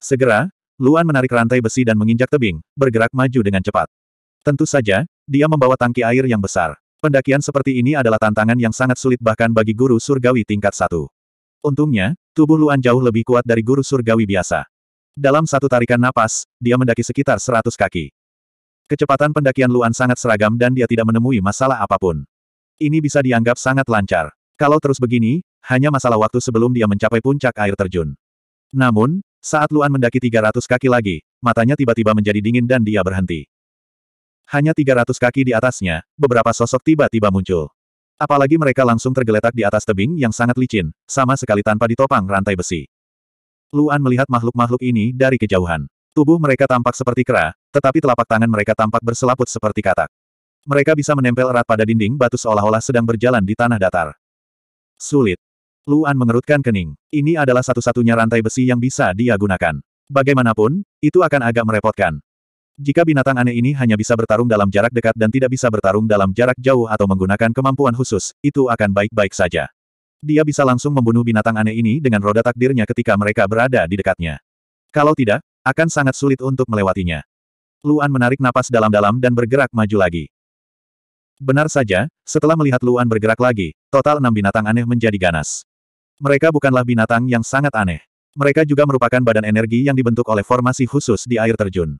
Segera, Luan menarik rantai besi dan menginjak tebing, bergerak maju dengan cepat. Tentu saja, dia membawa tangki air yang besar. Pendakian seperti ini adalah tantangan yang sangat sulit bahkan bagi guru surgawi tingkat satu. Untungnya, tubuh Luan jauh lebih kuat dari guru surgawi biasa. Dalam satu tarikan napas, dia mendaki sekitar 100 kaki. Kecepatan pendakian Luan sangat seragam dan dia tidak menemui masalah apapun. Ini bisa dianggap sangat lancar. Kalau terus begini, hanya masalah waktu sebelum dia mencapai puncak air terjun. Namun, saat Luan mendaki 300 kaki lagi, matanya tiba-tiba menjadi dingin dan dia berhenti. Hanya 300 kaki di atasnya, beberapa sosok tiba-tiba muncul. Apalagi mereka langsung tergeletak di atas tebing yang sangat licin, sama sekali tanpa ditopang rantai besi. Luan melihat makhluk-makhluk ini dari kejauhan. Tubuh mereka tampak seperti kera, tetapi telapak tangan mereka tampak berselaput seperti katak. Mereka bisa menempel erat pada dinding batu seolah-olah sedang berjalan di tanah datar. Sulit. Luan mengerutkan kening. Ini adalah satu-satunya rantai besi yang bisa dia gunakan. Bagaimanapun, itu akan agak merepotkan. Jika binatang aneh ini hanya bisa bertarung dalam jarak dekat dan tidak bisa bertarung dalam jarak jauh atau menggunakan kemampuan khusus, itu akan baik-baik saja. Dia bisa langsung membunuh binatang aneh ini dengan roda takdirnya ketika mereka berada di dekatnya. Kalau tidak, akan sangat sulit untuk melewatinya. Luan menarik napas dalam-dalam dan bergerak maju lagi. Benar saja, setelah melihat Luan bergerak lagi, total enam binatang aneh menjadi ganas. Mereka bukanlah binatang yang sangat aneh. Mereka juga merupakan badan energi yang dibentuk oleh formasi khusus di air terjun.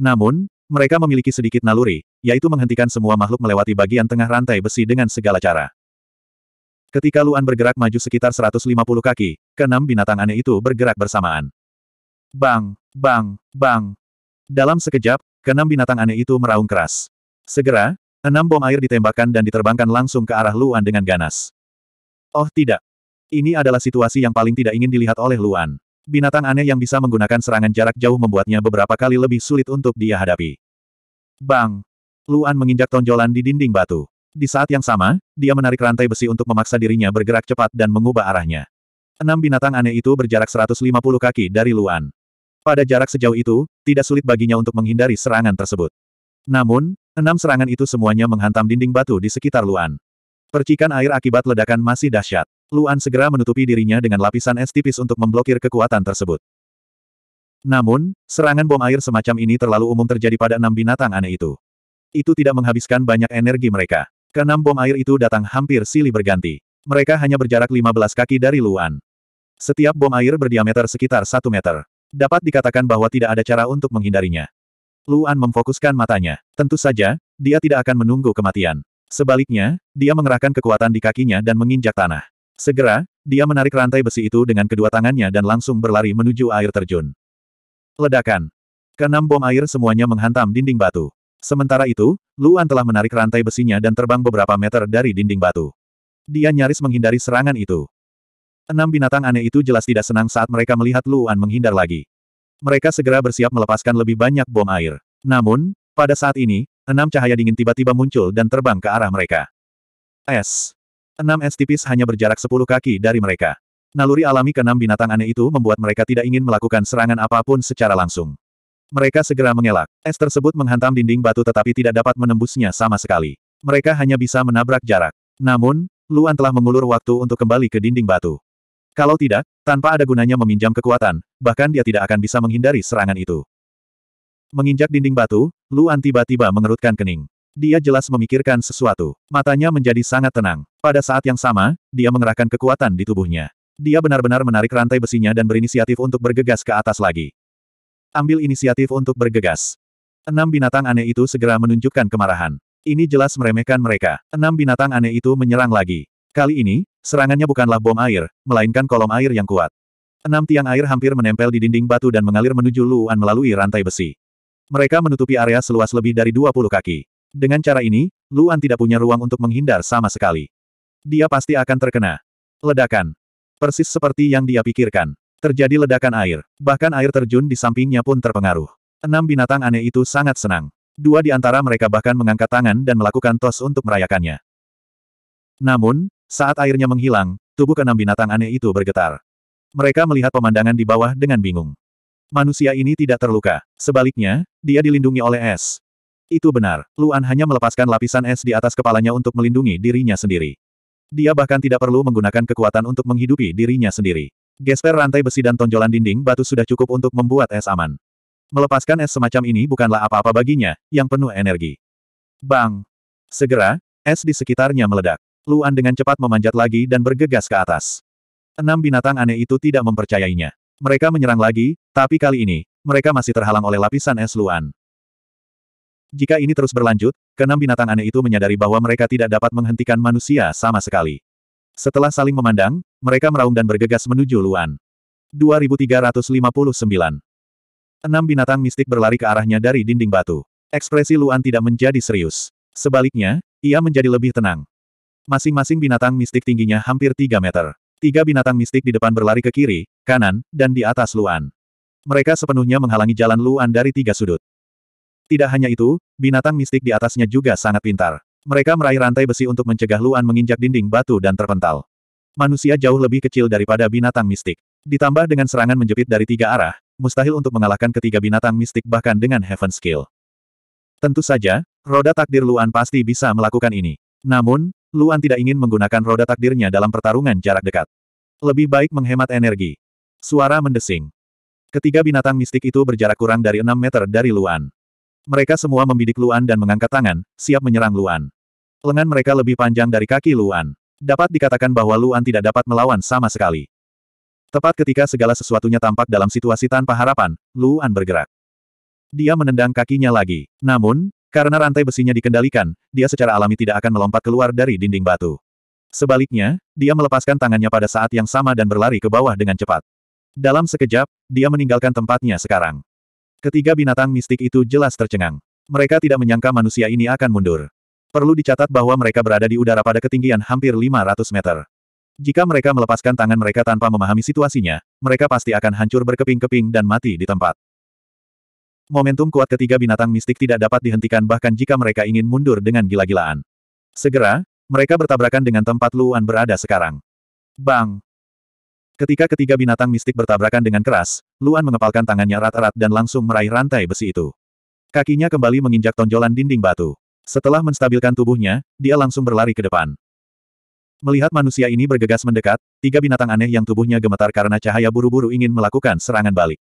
Namun, mereka memiliki sedikit naluri, yaitu menghentikan semua makhluk melewati bagian tengah rantai besi dengan segala cara. Ketika Luan bergerak maju sekitar 150 kaki, keenam binatang aneh itu bergerak bersamaan. Bang, bang, bang. Dalam sekejap, keenam binatang aneh itu meraung keras. Segera, enam bom air ditembakkan dan diterbangkan langsung ke arah Luan dengan ganas. Oh tidak, ini adalah situasi yang paling tidak ingin dilihat oleh Luan. Binatang aneh yang bisa menggunakan serangan jarak jauh membuatnya beberapa kali lebih sulit untuk dia hadapi. Bang! Luan menginjak tonjolan di dinding batu. Di saat yang sama, dia menarik rantai besi untuk memaksa dirinya bergerak cepat dan mengubah arahnya. Enam binatang aneh itu berjarak 150 kaki dari Luan. Pada jarak sejauh itu, tidak sulit baginya untuk menghindari serangan tersebut. Namun, enam serangan itu semuanya menghantam dinding batu di sekitar Luan. Percikan air akibat ledakan masih dahsyat. Luan segera menutupi dirinya dengan lapisan es tipis untuk memblokir kekuatan tersebut. Namun, serangan bom air semacam ini terlalu umum terjadi pada enam binatang aneh itu. Itu tidak menghabiskan banyak energi mereka. Keenam bom air itu datang hampir silih berganti. Mereka hanya berjarak 15 kaki dari Luan. Setiap bom air berdiameter sekitar 1 meter. Dapat dikatakan bahwa tidak ada cara untuk menghindarinya. Luan memfokuskan matanya. Tentu saja, dia tidak akan menunggu kematian. Sebaliknya, dia mengerahkan kekuatan di kakinya dan menginjak tanah. Segera, dia menarik rantai besi itu dengan kedua tangannya dan langsung berlari menuju air terjun. Ledakan. Keenam bom air semuanya menghantam dinding batu. Sementara itu, Luan telah menarik rantai besinya dan terbang beberapa meter dari dinding batu. Dia nyaris menghindari serangan itu. Enam binatang aneh itu jelas tidak senang saat mereka melihat Luan menghindar lagi. Mereka segera bersiap melepaskan lebih banyak bom air. Namun, pada saat ini, enam cahaya dingin tiba-tiba muncul dan terbang ke arah mereka. Es. Enam es tipis hanya berjarak sepuluh kaki dari mereka. Naluri alami keenam binatang aneh itu membuat mereka tidak ingin melakukan serangan apapun secara langsung. Mereka segera mengelak. Es tersebut menghantam dinding batu tetapi tidak dapat menembusnya sama sekali. Mereka hanya bisa menabrak jarak. Namun, Luan telah mengulur waktu untuk kembali ke dinding batu. Kalau tidak, tanpa ada gunanya meminjam kekuatan, bahkan dia tidak akan bisa menghindari serangan itu. Menginjak dinding batu, Luan tiba-tiba mengerutkan kening. Dia jelas memikirkan sesuatu. Matanya menjadi sangat tenang. Pada saat yang sama, dia mengerahkan kekuatan di tubuhnya. Dia benar-benar menarik rantai besinya dan berinisiatif untuk bergegas ke atas lagi. Ambil inisiatif untuk bergegas. Enam binatang aneh itu segera menunjukkan kemarahan. Ini jelas meremehkan mereka. Enam binatang aneh itu menyerang lagi. Kali ini, serangannya bukanlah bom air, melainkan kolom air yang kuat. Enam tiang air hampir menempel di dinding batu dan mengalir menuju Luan melalui rantai besi. Mereka menutupi area seluas lebih dari 20 kaki. Dengan cara ini, Luan tidak punya ruang untuk menghindar sama sekali. Dia pasti akan terkena. Ledakan. Persis seperti yang dia pikirkan. Terjadi ledakan air. Bahkan air terjun di sampingnya pun terpengaruh. Enam binatang aneh itu sangat senang. Dua di antara mereka bahkan mengangkat tangan dan melakukan tos untuk merayakannya. Namun, saat airnya menghilang, tubuh keenam binatang aneh itu bergetar. Mereka melihat pemandangan di bawah dengan bingung. Manusia ini tidak terluka. Sebaliknya, dia dilindungi oleh es. Itu benar, Luan hanya melepaskan lapisan es di atas kepalanya untuk melindungi dirinya sendiri. Dia bahkan tidak perlu menggunakan kekuatan untuk menghidupi dirinya sendiri. Gesper rantai besi dan tonjolan dinding batu sudah cukup untuk membuat es aman. Melepaskan es semacam ini bukanlah apa-apa baginya, yang penuh energi. Bang! Segera, es di sekitarnya meledak. Luan dengan cepat memanjat lagi dan bergegas ke atas. Enam binatang aneh itu tidak mempercayainya. Mereka menyerang lagi, tapi kali ini, mereka masih terhalang oleh lapisan es Luan. Jika ini terus berlanjut, keenam binatang aneh itu menyadari bahwa mereka tidak dapat menghentikan manusia sama sekali. Setelah saling memandang, mereka meraung dan bergegas menuju Luan. 2359 Enam binatang mistik berlari ke arahnya dari dinding batu. Ekspresi Luan tidak menjadi serius. Sebaliknya, ia menjadi lebih tenang. Masing-masing binatang mistik tingginya hampir 3 meter. Tiga binatang mistik di depan berlari ke kiri, kanan, dan di atas Luan. Mereka sepenuhnya menghalangi jalan Luan dari tiga sudut. Tidak hanya itu, binatang mistik di atasnya juga sangat pintar. Mereka meraih rantai besi untuk mencegah Luan menginjak dinding batu dan terpental. Manusia jauh lebih kecil daripada binatang mistik. Ditambah dengan serangan menjepit dari tiga arah, mustahil untuk mengalahkan ketiga binatang mistik bahkan dengan Heaven Skill. Tentu saja, roda takdir Luan pasti bisa melakukan ini. Namun, Luan tidak ingin menggunakan roda takdirnya dalam pertarungan jarak dekat. Lebih baik menghemat energi. Suara mendesing. Ketiga binatang mistik itu berjarak kurang dari enam meter dari Luan. Mereka semua membidik Luan dan mengangkat tangan, siap menyerang Luan. Lengan mereka lebih panjang dari kaki Luan. Dapat dikatakan bahwa Luan tidak dapat melawan sama sekali. Tepat ketika segala sesuatunya tampak dalam situasi tanpa harapan, Luan bergerak. Dia menendang kakinya lagi. Namun, karena rantai besinya dikendalikan, dia secara alami tidak akan melompat keluar dari dinding batu. Sebaliknya, dia melepaskan tangannya pada saat yang sama dan berlari ke bawah dengan cepat. Dalam sekejap, dia meninggalkan tempatnya sekarang. Ketiga binatang mistik itu jelas tercengang. Mereka tidak menyangka manusia ini akan mundur. Perlu dicatat bahwa mereka berada di udara pada ketinggian hampir 500 meter. Jika mereka melepaskan tangan mereka tanpa memahami situasinya, mereka pasti akan hancur berkeping-keping dan mati di tempat. Momentum kuat ketiga binatang mistik tidak dapat dihentikan bahkan jika mereka ingin mundur dengan gila-gilaan. Segera, mereka bertabrakan dengan tempat Luan berada sekarang. Bang! Ketika ketiga binatang mistik bertabrakan dengan keras, Luan mengepalkan tangannya erat-erat dan langsung meraih rantai besi itu. Kakinya kembali menginjak tonjolan dinding batu. Setelah menstabilkan tubuhnya, dia langsung berlari ke depan. Melihat manusia ini bergegas mendekat, tiga binatang aneh yang tubuhnya gemetar karena cahaya buru-buru ingin melakukan serangan balik.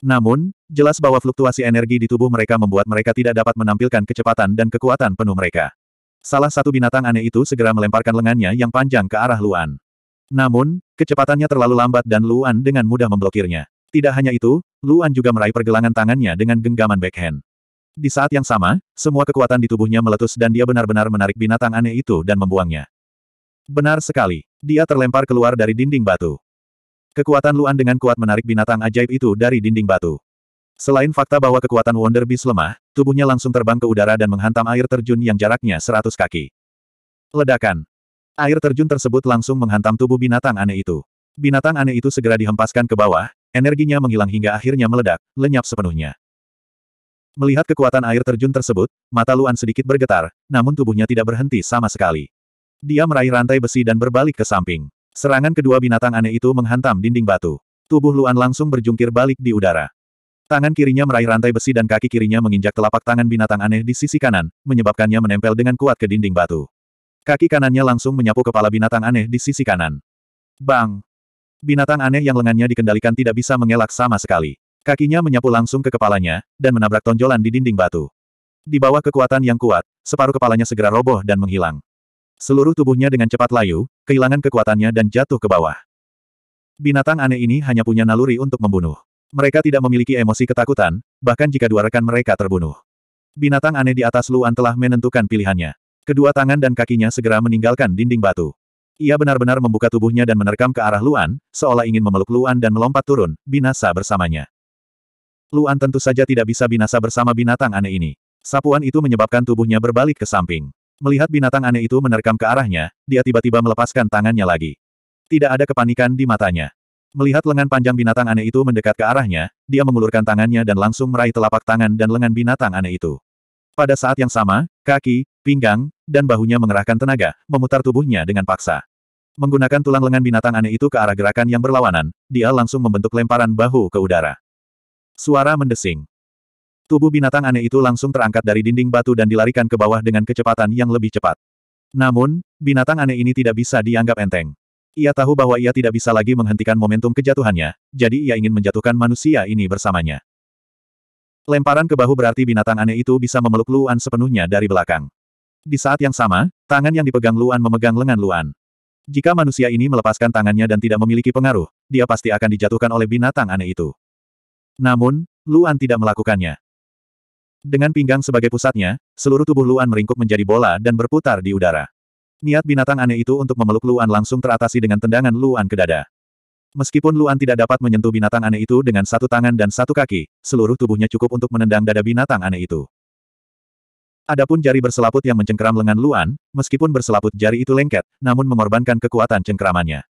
Namun, jelas bahwa fluktuasi energi di tubuh mereka membuat mereka tidak dapat menampilkan kecepatan dan kekuatan penuh mereka. Salah satu binatang aneh itu segera melemparkan lengannya yang panjang ke arah Luan. Namun, kecepatannya terlalu lambat dan Luan dengan mudah memblokirnya. Tidak hanya itu, Luan juga meraih pergelangan tangannya dengan genggaman backhand. Di saat yang sama, semua kekuatan di tubuhnya meletus dan dia benar-benar menarik binatang aneh itu dan membuangnya. Benar sekali, dia terlempar keluar dari dinding batu. Kekuatan Luan dengan kuat menarik binatang ajaib itu dari dinding batu. Selain fakta bahwa kekuatan Wonder Beast lemah, tubuhnya langsung terbang ke udara dan menghantam air terjun yang jaraknya 100 kaki. Ledakan. Air terjun tersebut langsung menghantam tubuh binatang aneh itu. Binatang aneh itu segera dihempaskan ke bawah, energinya menghilang hingga akhirnya meledak, lenyap sepenuhnya. Melihat kekuatan air terjun tersebut, mata Luan sedikit bergetar, namun tubuhnya tidak berhenti sama sekali. Dia meraih rantai besi dan berbalik ke samping. Serangan kedua binatang aneh itu menghantam dinding batu. Tubuh Luan langsung berjungkir balik di udara. Tangan kirinya meraih rantai besi dan kaki kirinya menginjak telapak tangan binatang aneh di sisi kanan, menyebabkannya menempel dengan kuat ke dinding batu. Kaki kanannya langsung menyapu kepala binatang aneh di sisi kanan. Bang! Binatang aneh yang lengannya dikendalikan tidak bisa mengelak sama sekali. Kakinya menyapu langsung ke kepalanya, dan menabrak tonjolan di dinding batu. Di bawah kekuatan yang kuat, separuh kepalanya segera roboh dan menghilang. Seluruh tubuhnya dengan cepat layu, kehilangan kekuatannya dan jatuh ke bawah. Binatang aneh ini hanya punya naluri untuk membunuh. Mereka tidak memiliki emosi ketakutan, bahkan jika dua rekan mereka terbunuh. Binatang aneh di atas Luan telah menentukan pilihannya. Kedua tangan dan kakinya segera meninggalkan dinding batu. Ia benar-benar membuka tubuhnya dan menerkam ke arah Luan, seolah ingin memeluk Luan dan melompat turun, binasa bersamanya. Luan tentu saja tidak bisa binasa bersama binatang aneh ini. Sapuan itu menyebabkan tubuhnya berbalik ke samping. Melihat binatang aneh itu menerkam ke arahnya, dia tiba-tiba melepaskan tangannya lagi. Tidak ada kepanikan di matanya. Melihat lengan panjang binatang aneh itu mendekat ke arahnya, dia mengulurkan tangannya dan langsung meraih telapak tangan dan lengan binatang aneh itu. Pada saat yang sama, kaki, pinggang, dan bahunya mengerahkan tenaga, memutar tubuhnya dengan paksa. Menggunakan tulang lengan binatang aneh itu ke arah gerakan yang berlawanan, dia langsung membentuk lemparan bahu ke udara. Suara mendesing. Tubuh binatang aneh itu langsung terangkat dari dinding batu dan dilarikan ke bawah dengan kecepatan yang lebih cepat. Namun, binatang aneh ini tidak bisa dianggap enteng. Ia tahu bahwa ia tidak bisa lagi menghentikan momentum kejatuhannya, jadi ia ingin menjatuhkan manusia ini bersamanya. Lemparan ke bahu berarti binatang aneh itu bisa memeluk Luan sepenuhnya dari belakang. Di saat yang sama, tangan yang dipegang Luan memegang lengan Luan. Jika manusia ini melepaskan tangannya dan tidak memiliki pengaruh, dia pasti akan dijatuhkan oleh binatang aneh itu. Namun, Luan tidak melakukannya. Dengan pinggang sebagai pusatnya, seluruh tubuh Luan meringkuk menjadi bola dan berputar di udara. Niat binatang aneh itu untuk memeluk Luan langsung teratasi dengan tendangan Luan ke dada. Meskipun Luan tidak dapat menyentuh binatang aneh itu dengan satu tangan dan satu kaki, seluruh tubuhnya cukup untuk menendang dada binatang aneh itu. Adapun jari berselaput yang mencengkeram lengan Luan, meskipun berselaput jari itu lengket, namun mengorbankan kekuatan cengkeramannya.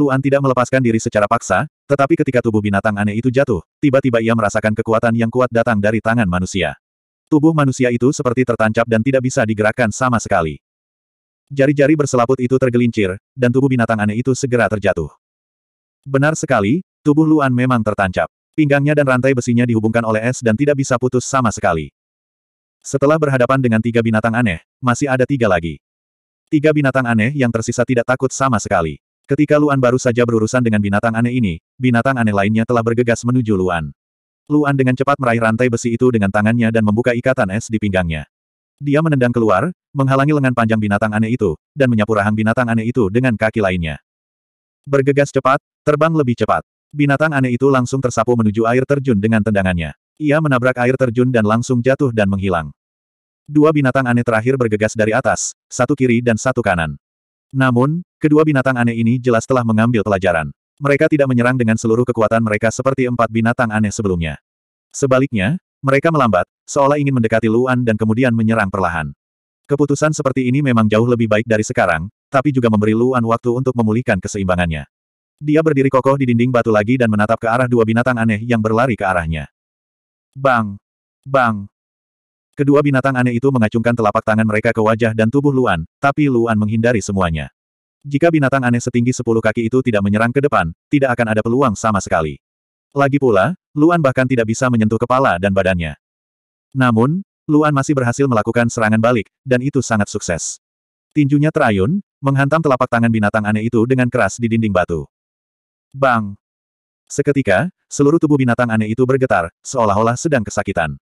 Luan tidak melepaskan diri secara paksa, tetapi ketika tubuh binatang aneh itu jatuh, tiba-tiba ia merasakan kekuatan yang kuat datang dari tangan manusia. Tubuh manusia itu seperti tertancap dan tidak bisa digerakkan sama sekali. Jari-jari berselaput itu tergelincir, dan tubuh binatang aneh itu segera terjatuh. Benar sekali, tubuh Luan memang tertancap. Pinggangnya dan rantai besinya dihubungkan oleh es dan tidak bisa putus sama sekali. Setelah berhadapan dengan tiga binatang aneh, masih ada tiga lagi. Tiga binatang aneh yang tersisa tidak takut sama sekali. Ketika Luan baru saja berurusan dengan binatang aneh ini, binatang aneh lainnya telah bergegas menuju Luan. Luan dengan cepat meraih rantai besi itu dengan tangannya dan membuka ikatan es di pinggangnya. Dia menendang keluar, menghalangi lengan panjang binatang aneh itu, dan menyapu rahang binatang aneh itu dengan kaki lainnya. Bergegas cepat, terbang lebih cepat. Binatang aneh itu langsung tersapu menuju air terjun dengan tendangannya. Ia menabrak air terjun dan langsung jatuh dan menghilang. Dua binatang aneh terakhir bergegas dari atas, satu kiri dan satu kanan. Namun, kedua binatang aneh ini jelas telah mengambil pelajaran. Mereka tidak menyerang dengan seluruh kekuatan mereka seperti empat binatang aneh sebelumnya. Sebaliknya, mereka melambat, seolah ingin mendekati Luan dan kemudian menyerang perlahan. Keputusan seperti ini memang jauh lebih baik dari sekarang, tapi juga memberi Luan waktu untuk memulihkan keseimbangannya. Dia berdiri kokoh di dinding batu lagi dan menatap ke arah dua binatang aneh yang berlari ke arahnya. Bang! Bang! Kedua binatang aneh itu mengacungkan telapak tangan mereka ke wajah dan tubuh Luan, tapi Luan menghindari semuanya. Jika binatang aneh setinggi sepuluh kaki itu tidak menyerang ke depan, tidak akan ada peluang sama sekali. Lagi pula, Luan bahkan tidak bisa menyentuh kepala dan badannya. Namun, Luan masih berhasil melakukan serangan balik, dan itu sangat sukses. Tinjunya terayun, menghantam telapak tangan binatang aneh itu dengan keras di dinding batu. Bang! Seketika, seluruh tubuh binatang aneh itu bergetar, seolah-olah sedang kesakitan.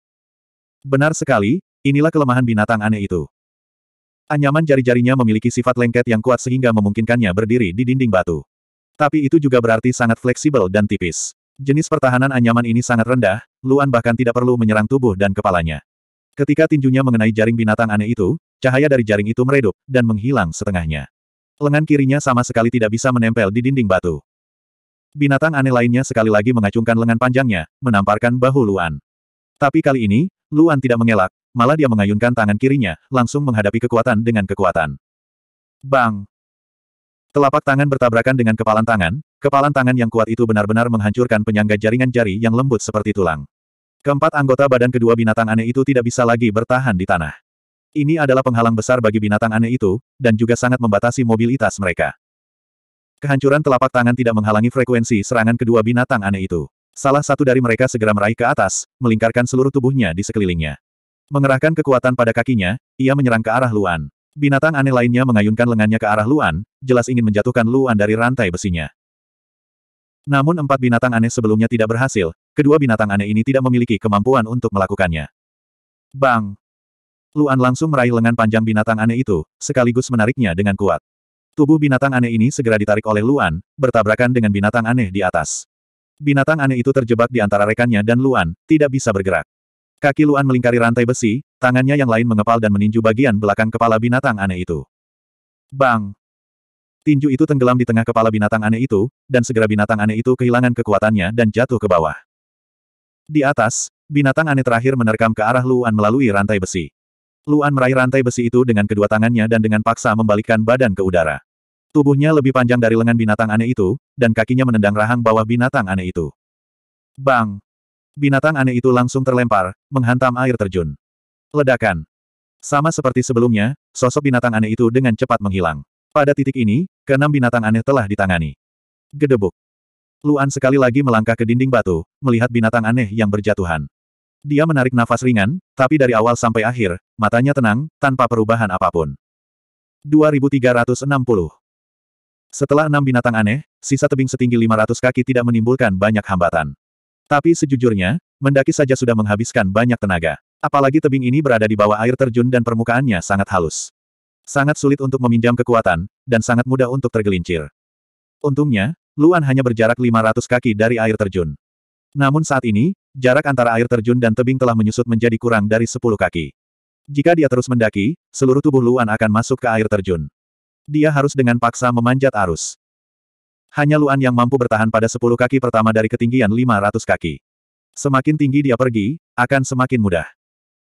Benar sekali, inilah kelemahan binatang aneh itu. Anyaman jari-jarinya memiliki sifat lengket yang kuat sehingga memungkinkannya berdiri di dinding batu. Tapi itu juga berarti sangat fleksibel dan tipis. Jenis pertahanan anyaman ini sangat rendah, Luan bahkan tidak perlu menyerang tubuh dan kepalanya. Ketika tinjunya mengenai jaring binatang aneh itu, cahaya dari jaring itu meredup, dan menghilang setengahnya. Lengan kirinya sama sekali tidak bisa menempel di dinding batu. Binatang aneh lainnya sekali lagi mengacungkan lengan panjangnya, menamparkan bahu Luan. Tapi kali ini, Luan tidak mengelak, malah dia mengayunkan tangan kirinya, langsung menghadapi kekuatan dengan kekuatan. Bang! Telapak tangan bertabrakan dengan kepalan tangan, kepalan tangan yang kuat itu benar-benar menghancurkan penyangga jaringan jari yang lembut seperti tulang. Keempat anggota badan kedua binatang aneh itu tidak bisa lagi bertahan di tanah. Ini adalah penghalang besar bagi binatang aneh itu, dan juga sangat membatasi mobilitas mereka. Kehancuran telapak tangan tidak menghalangi frekuensi serangan kedua binatang aneh itu. Salah satu dari mereka segera meraih ke atas, melingkarkan seluruh tubuhnya di sekelilingnya. Mengerahkan kekuatan pada kakinya, ia menyerang ke arah Luan. Binatang aneh lainnya mengayunkan lengannya ke arah Luan, jelas ingin menjatuhkan Luan dari rantai besinya. Namun empat binatang aneh sebelumnya tidak berhasil, kedua binatang aneh ini tidak memiliki kemampuan untuk melakukannya. Bang! Luan langsung meraih lengan panjang binatang aneh itu, sekaligus menariknya dengan kuat. Tubuh binatang aneh ini segera ditarik oleh Luan, bertabrakan dengan binatang aneh di atas. Binatang aneh itu terjebak di antara rekannya dan Luan, tidak bisa bergerak. Kaki Luan melingkari rantai besi, tangannya yang lain mengepal dan meninju bagian belakang kepala binatang aneh itu. Bang! Tinju itu tenggelam di tengah kepala binatang aneh itu, dan segera binatang aneh itu kehilangan kekuatannya dan jatuh ke bawah. Di atas, binatang aneh terakhir menerkam ke arah Luan melalui rantai besi. Luan meraih rantai besi itu dengan kedua tangannya dan dengan paksa membalikkan badan ke udara. Tubuhnya lebih panjang dari lengan binatang aneh itu, dan kakinya menendang rahang bawah binatang aneh itu. Bang! Binatang aneh itu langsung terlempar, menghantam air terjun. Ledakan. Sama seperti sebelumnya, sosok binatang aneh itu dengan cepat menghilang. Pada titik ini, keenam binatang aneh telah ditangani. Gedebuk. Luan sekali lagi melangkah ke dinding batu, melihat binatang aneh yang berjatuhan. Dia menarik nafas ringan, tapi dari awal sampai akhir, matanya tenang, tanpa perubahan apapun. 2360 Setelah enam binatang aneh, sisa tebing setinggi 500 kaki tidak menimbulkan banyak hambatan. Tapi sejujurnya, mendaki saja sudah menghabiskan banyak tenaga. Apalagi tebing ini berada di bawah air terjun dan permukaannya sangat halus. Sangat sulit untuk meminjam kekuatan, dan sangat mudah untuk tergelincir. Untungnya, Luan hanya berjarak 500 kaki dari air terjun. Namun saat ini, jarak antara air terjun dan tebing telah menyusut menjadi kurang dari 10 kaki. Jika dia terus mendaki, seluruh tubuh Luan akan masuk ke air terjun. Dia harus dengan paksa memanjat arus. Hanya Luan yang mampu bertahan pada 10 kaki pertama dari ketinggian 500 kaki. Semakin tinggi dia pergi, akan semakin mudah.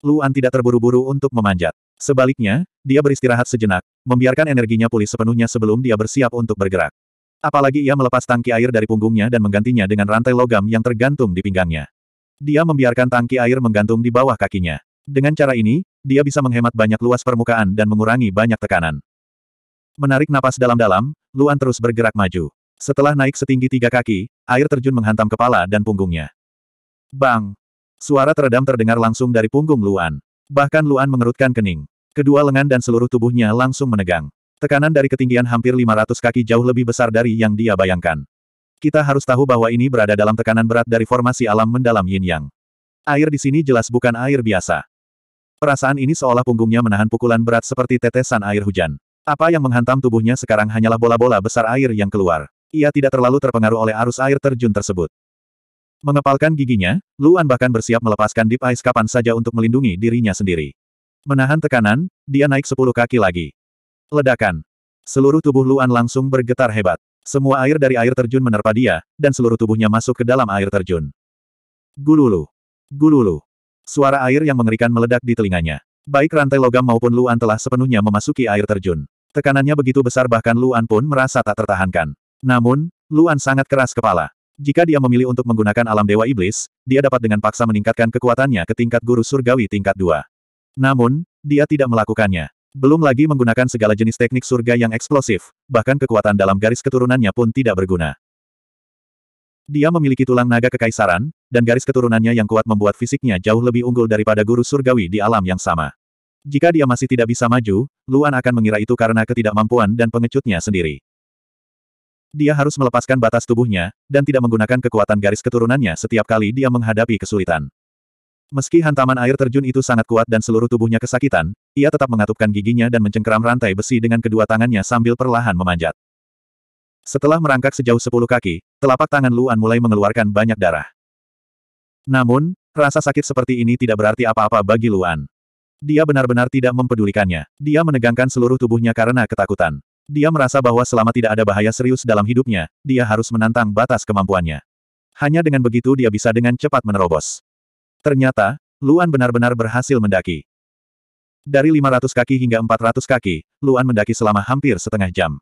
Luan tidak terburu-buru untuk memanjat. Sebaliknya, dia beristirahat sejenak, membiarkan energinya pulih sepenuhnya sebelum dia bersiap untuk bergerak. Apalagi ia melepas tangki air dari punggungnya dan menggantinya dengan rantai logam yang tergantung di pinggangnya. Dia membiarkan tangki air menggantung di bawah kakinya. Dengan cara ini, dia bisa menghemat banyak luas permukaan dan mengurangi banyak tekanan. Menarik napas dalam-dalam, Luan terus bergerak maju. Setelah naik setinggi tiga kaki, air terjun menghantam kepala dan punggungnya. Bang! Suara teredam terdengar langsung dari punggung Luan. Bahkan Luan mengerutkan kening. Kedua lengan dan seluruh tubuhnya langsung menegang. Tekanan dari ketinggian hampir 500 kaki jauh lebih besar dari yang dia bayangkan. Kita harus tahu bahwa ini berada dalam tekanan berat dari formasi alam mendalam yin yang. Air di sini jelas bukan air biasa. Perasaan ini seolah punggungnya menahan pukulan berat seperti tetesan air hujan. Apa yang menghantam tubuhnya sekarang hanyalah bola-bola besar air yang keluar. Ia tidak terlalu terpengaruh oleh arus air terjun tersebut. Mengepalkan giginya, Luan bahkan bersiap melepaskan Deep Ice kapan saja untuk melindungi dirinya sendiri. Menahan tekanan, dia naik sepuluh kaki lagi. Ledakan. Seluruh tubuh Luan langsung bergetar hebat. Semua air dari air terjun menerpa dia, dan seluruh tubuhnya masuk ke dalam air terjun. Gululu. Gululu. Suara air yang mengerikan meledak di telinganya. Baik rantai logam maupun Luan telah sepenuhnya memasuki air terjun. Tekanannya begitu besar bahkan Luan pun merasa tak tertahankan. Namun, Luan sangat keras kepala. Jika dia memilih untuk menggunakan alam Dewa Iblis, dia dapat dengan paksa meningkatkan kekuatannya ke tingkat guru surgawi tingkat 2. Namun, dia tidak melakukannya. Belum lagi menggunakan segala jenis teknik surga yang eksplosif, bahkan kekuatan dalam garis keturunannya pun tidak berguna. Dia memiliki tulang naga kekaisaran, dan garis keturunannya yang kuat membuat fisiknya jauh lebih unggul daripada guru surgawi di alam yang sama. Jika dia masih tidak bisa maju, Luan akan mengira itu karena ketidakmampuan dan pengecutnya sendiri. Dia harus melepaskan batas tubuhnya, dan tidak menggunakan kekuatan garis keturunannya setiap kali dia menghadapi kesulitan. Meski hantaman air terjun itu sangat kuat dan seluruh tubuhnya kesakitan, ia tetap mengatupkan giginya dan mencengkeram rantai besi dengan kedua tangannya sambil perlahan memanjat. Setelah merangkak sejauh sepuluh kaki, telapak tangan Luan mulai mengeluarkan banyak darah. Namun, rasa sakit seperti ini tidak berarti apa-apa bagi Luan. Dia benar-benar tidak mempedulikannya. Dia menegangkan seluruh tubuhnya karena ketakutan. Dia merasa bahwa selama tidak ada bahaya serius dalam hidupnya, dia harus menantang batas kemampuannya. Hanya dengan begitu dia bisa dengan cepat menerobos. Ternyata, Luan benar-benar berhasil mendaki. Dari 500 kaki hingga 400 kaki, Luan mendaki selama hampir setengah jam.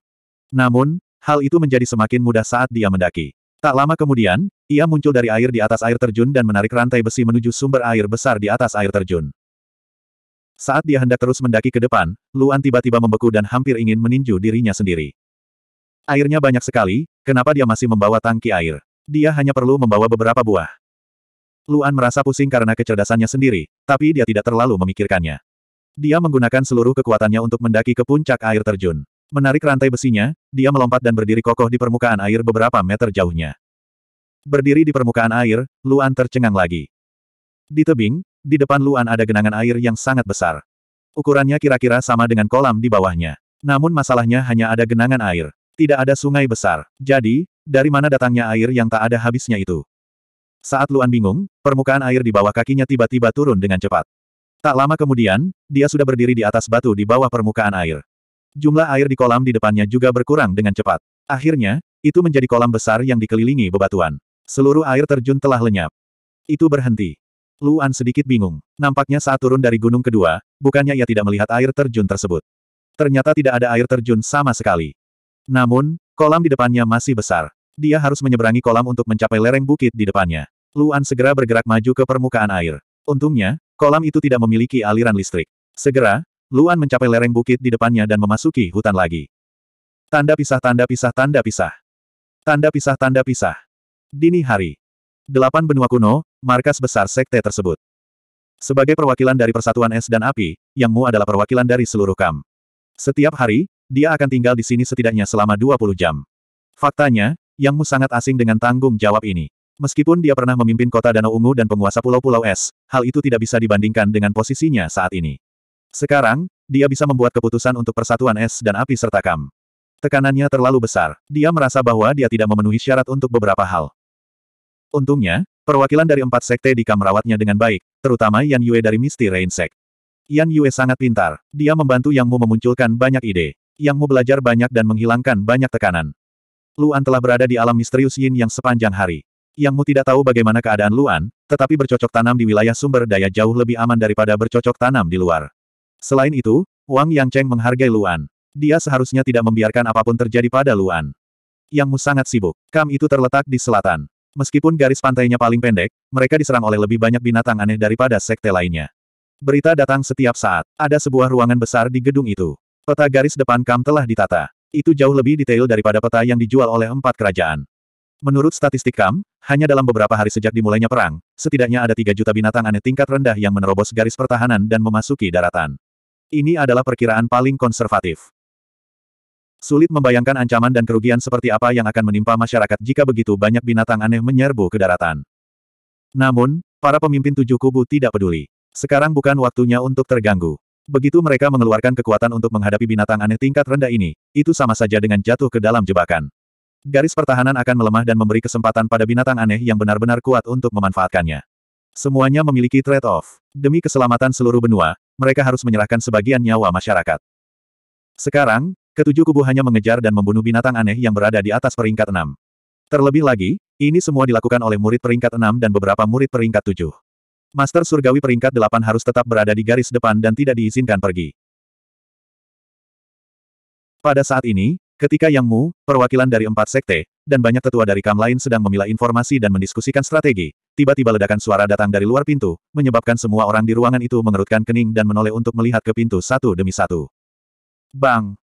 Namun, hal itu menjadi semakin mudah saat dia mendaki. Tak lama kemudian, ia muncul dari air di atas air terjun dan menarik rantai besi menuju sumber air besar di atas air terjun. Saat dia hendak terus mendaki ke depan, Luan tiba-tiba membeku dan hampir ingin meninju dirinya sendiri. Airnya banyak sekali, kenapa dia masih membawa tangki air? Dia hanya perlu membawa beberapa buah. Luan merasa pusing karena kecerdasannya sendiri, tapi dia tidak terlalu memikirkannya. Dia menggunakan seluruh kekuatannya untuk mendaki ke puncak air terjun. Menarik rantai besinya, dia melompat dan berdiri kokoh di permukaan air beberapa meter jauhnya. Berdiri di permukaan air, Luan tercengang lagi. Di tebing, di depan Luan ada genangan air yang sangat besar. Ukurannya kira-kira sama dengan kolam di bawahnya. Namun masalahnya hanya ada genangan air. Tidak ada sungai besar. Jadi, dari mana datangnya air yang tak ada habisnya itu? Saat Luan bingung, permukaan air di bawah kakinya tiba-tiba turun dengan cepat. Tak lama kemudian, dia sudah berdiri di atas batu di bawah permukaan air. Jumlah air di kolam di depannya juga berkurang dengan cepat. Akhirnya, itu menjadi kolam besar yang dikelilingi bebatuan. Seluruh air terjun telah lenyap. Itu berhenti. Luan sedikit bingung. Nampaknya saat turun dari gunung kedua, bukannya ia tidak melihat air terjun tersebut. Ternyata tidak ada air terjun sama sekali. Namun, kolam di depannya masih besar. Dia harus menyeberangi kolam untuk mencapai lereng bukit di depannya. Luan segera bergerak maju ke permukaan air. Untungnya, kolam itu tidak memiliki aliran listrik. Segera, Luan mencapai lereng bukit di depannya dan memasuki hutan lagi. Tanda pisah tanda pisah tanda pisah. Tanda pisah tanda pisah. Dini hari. Delapan benua kuno, markas besar sekte tersebut. Sebagai perwakilan dari persatuan es dan api, Yang Mu adalah perwakilan dari seluruh kam. Setiap hari, dia akan tinggal di sini setidaknya selama 20 jam. Faktanya, yang Mu sangat asing dengan tanggung jawab ini. Meskipun dia pernah memimpin kota Danau Ungu dan penguasa pulau-pulau es, hal itu tidak bisa dibandingkan dengan posisinya saat ini. Sekarang, dia bisa membuat keputusan untuk persatuan es dan api serta kam. Tekanannya terlalu besar. Dia merasa bahwa dia tidak memenuhi syarat untuk beberapa hal. Untungnya, perwakilan dari empat sekte di kam merawatnya dengan baik, terutama Yan Yue dari Misty Rain Sek. Yan Yue sangat pintar. Dia membantu Yang Mu memunculkan banyak ide. Yang Mu belajar banyak dan menghilangkan banyak tekanan. Luan telah berada di alam misterius Yin yang sepanjang hari. Yangmu tidak tahu bagaimana keadaan Luan, tetapi bercocok tanam di wilayah sumber daya jauh lebih aman daripada bercocok tanam di luar. Selain itu, Wang Yang Cheng menghargai Luan. Dia seharusnya tidak membiarkan apapun terjadi pada Luan. Yangmu sangat sibuk. Kam itu terletak di selatan. Meskipun garis pantainya paling pendek, mereka diserang oleh lebih banyak binatang aneh daripada sekte lainnya. Berita datang setiap saat. Ada sebuah ruangan besar di gedung itu. Peta garis depan Kam telah ditata. Itu jauh lebih detail daripada peta yang dijual oleh empat kerajaan. Menurut statistik KAM, hanya dalam beberapa hari sejak dimulainya perang, setidaknya ada tiga juta binatang aneh tingkat rendah yang menerobos garis pertahanan dan memasuki daratan. Ini adalah perkiraan paling konservatif. Sulit membayangkan ancaman dan kerugian seperti apa yang akan menimpa masyarakat jika begitu banyak binatang aneh menyerbu ke daratan. Namun, para pemimpin tujuh kubu tidak peduli. Sekarang bukan waktunya untuk terganggu. Begitu mereka mengeluarkan kekuatan untuk menghadapi binatang aneh tingkat rendah ini, itu sama saja dengan jatuh ke dalam jebakan. Garis pertahanan akan melemah dan memberi kesempatan pada binatang aneh yang benar-benar kuat untuk memanfaatkannya. Semuanya memiliki trade-off. Demi keselamatan seluruh benua, mereka harus menyerahkan sebagian nyawa masyarakat. Sekarang, ketujuh kubu hanya mengejar dan membunuh binatang aneh yang berada di atas peringkat enam. Terlebih lagi, ini semua dilakukan oleh murid peringkat enam dan beberapa murid peringkat tujuh. Master Surgawi peringkat delapan harus tetap berada di garis depan dan tidak diizinkan pergi. Pada saat ini, ketika Yang Mu, perwakilan dari empat sekte, dan banyak tetua dari kam lain sedang memilah informasi dan mendiskusikan strategi, tiba-tiba ledakan suara datang dari luar pintu, menyebabkan semua orang di ruangan itu mengerutkan kening dan menoleh untuk melihat ke pintu satu demi satu. Bang!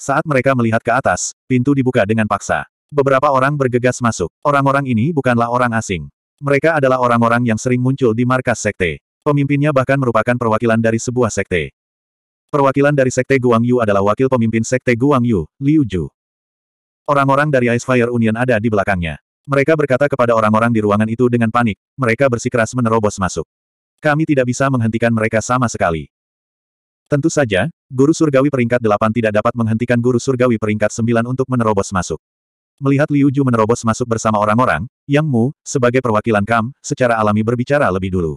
Saat mereka melihat ke atas, pintu dibuka dengan paksa. Beberapa orang bergegas masuk. Orang-orang ini bukanlah orang asing. Mereka adalah orang-orang yang sering muncul di markas sekte. Pemimpinnya bahkan merupakan perwakilan dari sebuah sekte. Perwakilan dari sekte Guangyu adalah wakil pemimpin sekte Guangyu, Liu Ju. Orang-orang dari Ice Fire Union ada di belakangnya. Mereka berkata kepada orang-orang di ruangan itu dengan panik, mereka bersikeras menerobos masuk. Kami tidak bisa menghentikan mereka sama sekali. Tentu saja, guru surgawi peringkat 8 tidak dapat menghentikan guru surgawi peringkat 9 untuk menerobos masuk. Melihat Liu Ju menerobos masuk bersama orang-orang, Yang Mu, sebagai perwakilan Kam, secara alami berbicara lebih dulu.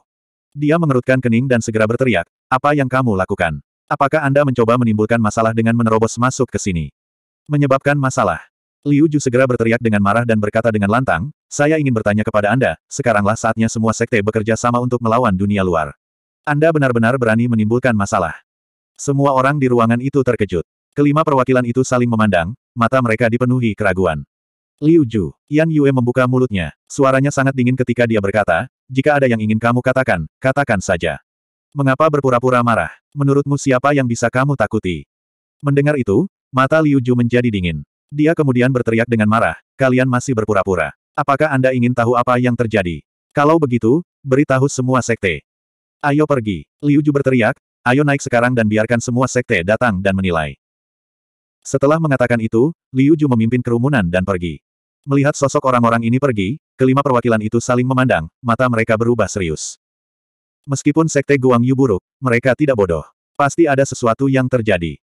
Dia mengerutkan kening dan segera berteriak, apa yang kamu lakukan? Apakah Anda mencoba menimbulkan masalah dengan menerobos masuk ke sini? Menyebabkan masalah. Liu Ju segera berteriak dengan marah dan berkata dengan lantang, saya ingin bertanya kepada Anda, sekaranglah saatnya semua sekte bekerja sama untuk melawan dunia luar. Anda benar-benar berani menimbulkan masalah. Semua orang di ruangan itu terkejut. Kelima perwakilan itu saling memandang, mata mereka dipenuhi keraguan. Liu Ju, Yan Yue membuka mulutnya. Suaranya sangat dingin ketika dia berkata, jika ada yang ingin kamu katakan, katakan saja. Mengapa berpura-pura marah? Menurutmu siapa yang bisa kamu takuti? Mendengar itu, mata Liu Ju menjadi dingin. Dia kemudian berteriak dengan marah, kalian masih berpura-pura. Apakah Anda ingin tahu apa yang terjadi? Kalau begitu, beritahu semua sekte. Ayo pergi. Liu Ju berteriak, ayo naik sekarang dan biarkan semua sekte datang dan menilai. Setelah mengatakan itu, Liu Ju memimpin kerumunan dan pergi. Melihat sosok orang-orang ini pergi, kelima perwakilan itu saling memandang, mata mereka berubah serius. Meskipun sekte Guang Yu buruk, mereka tidak bodoh. Pasti ada sesuatu yang terjadi.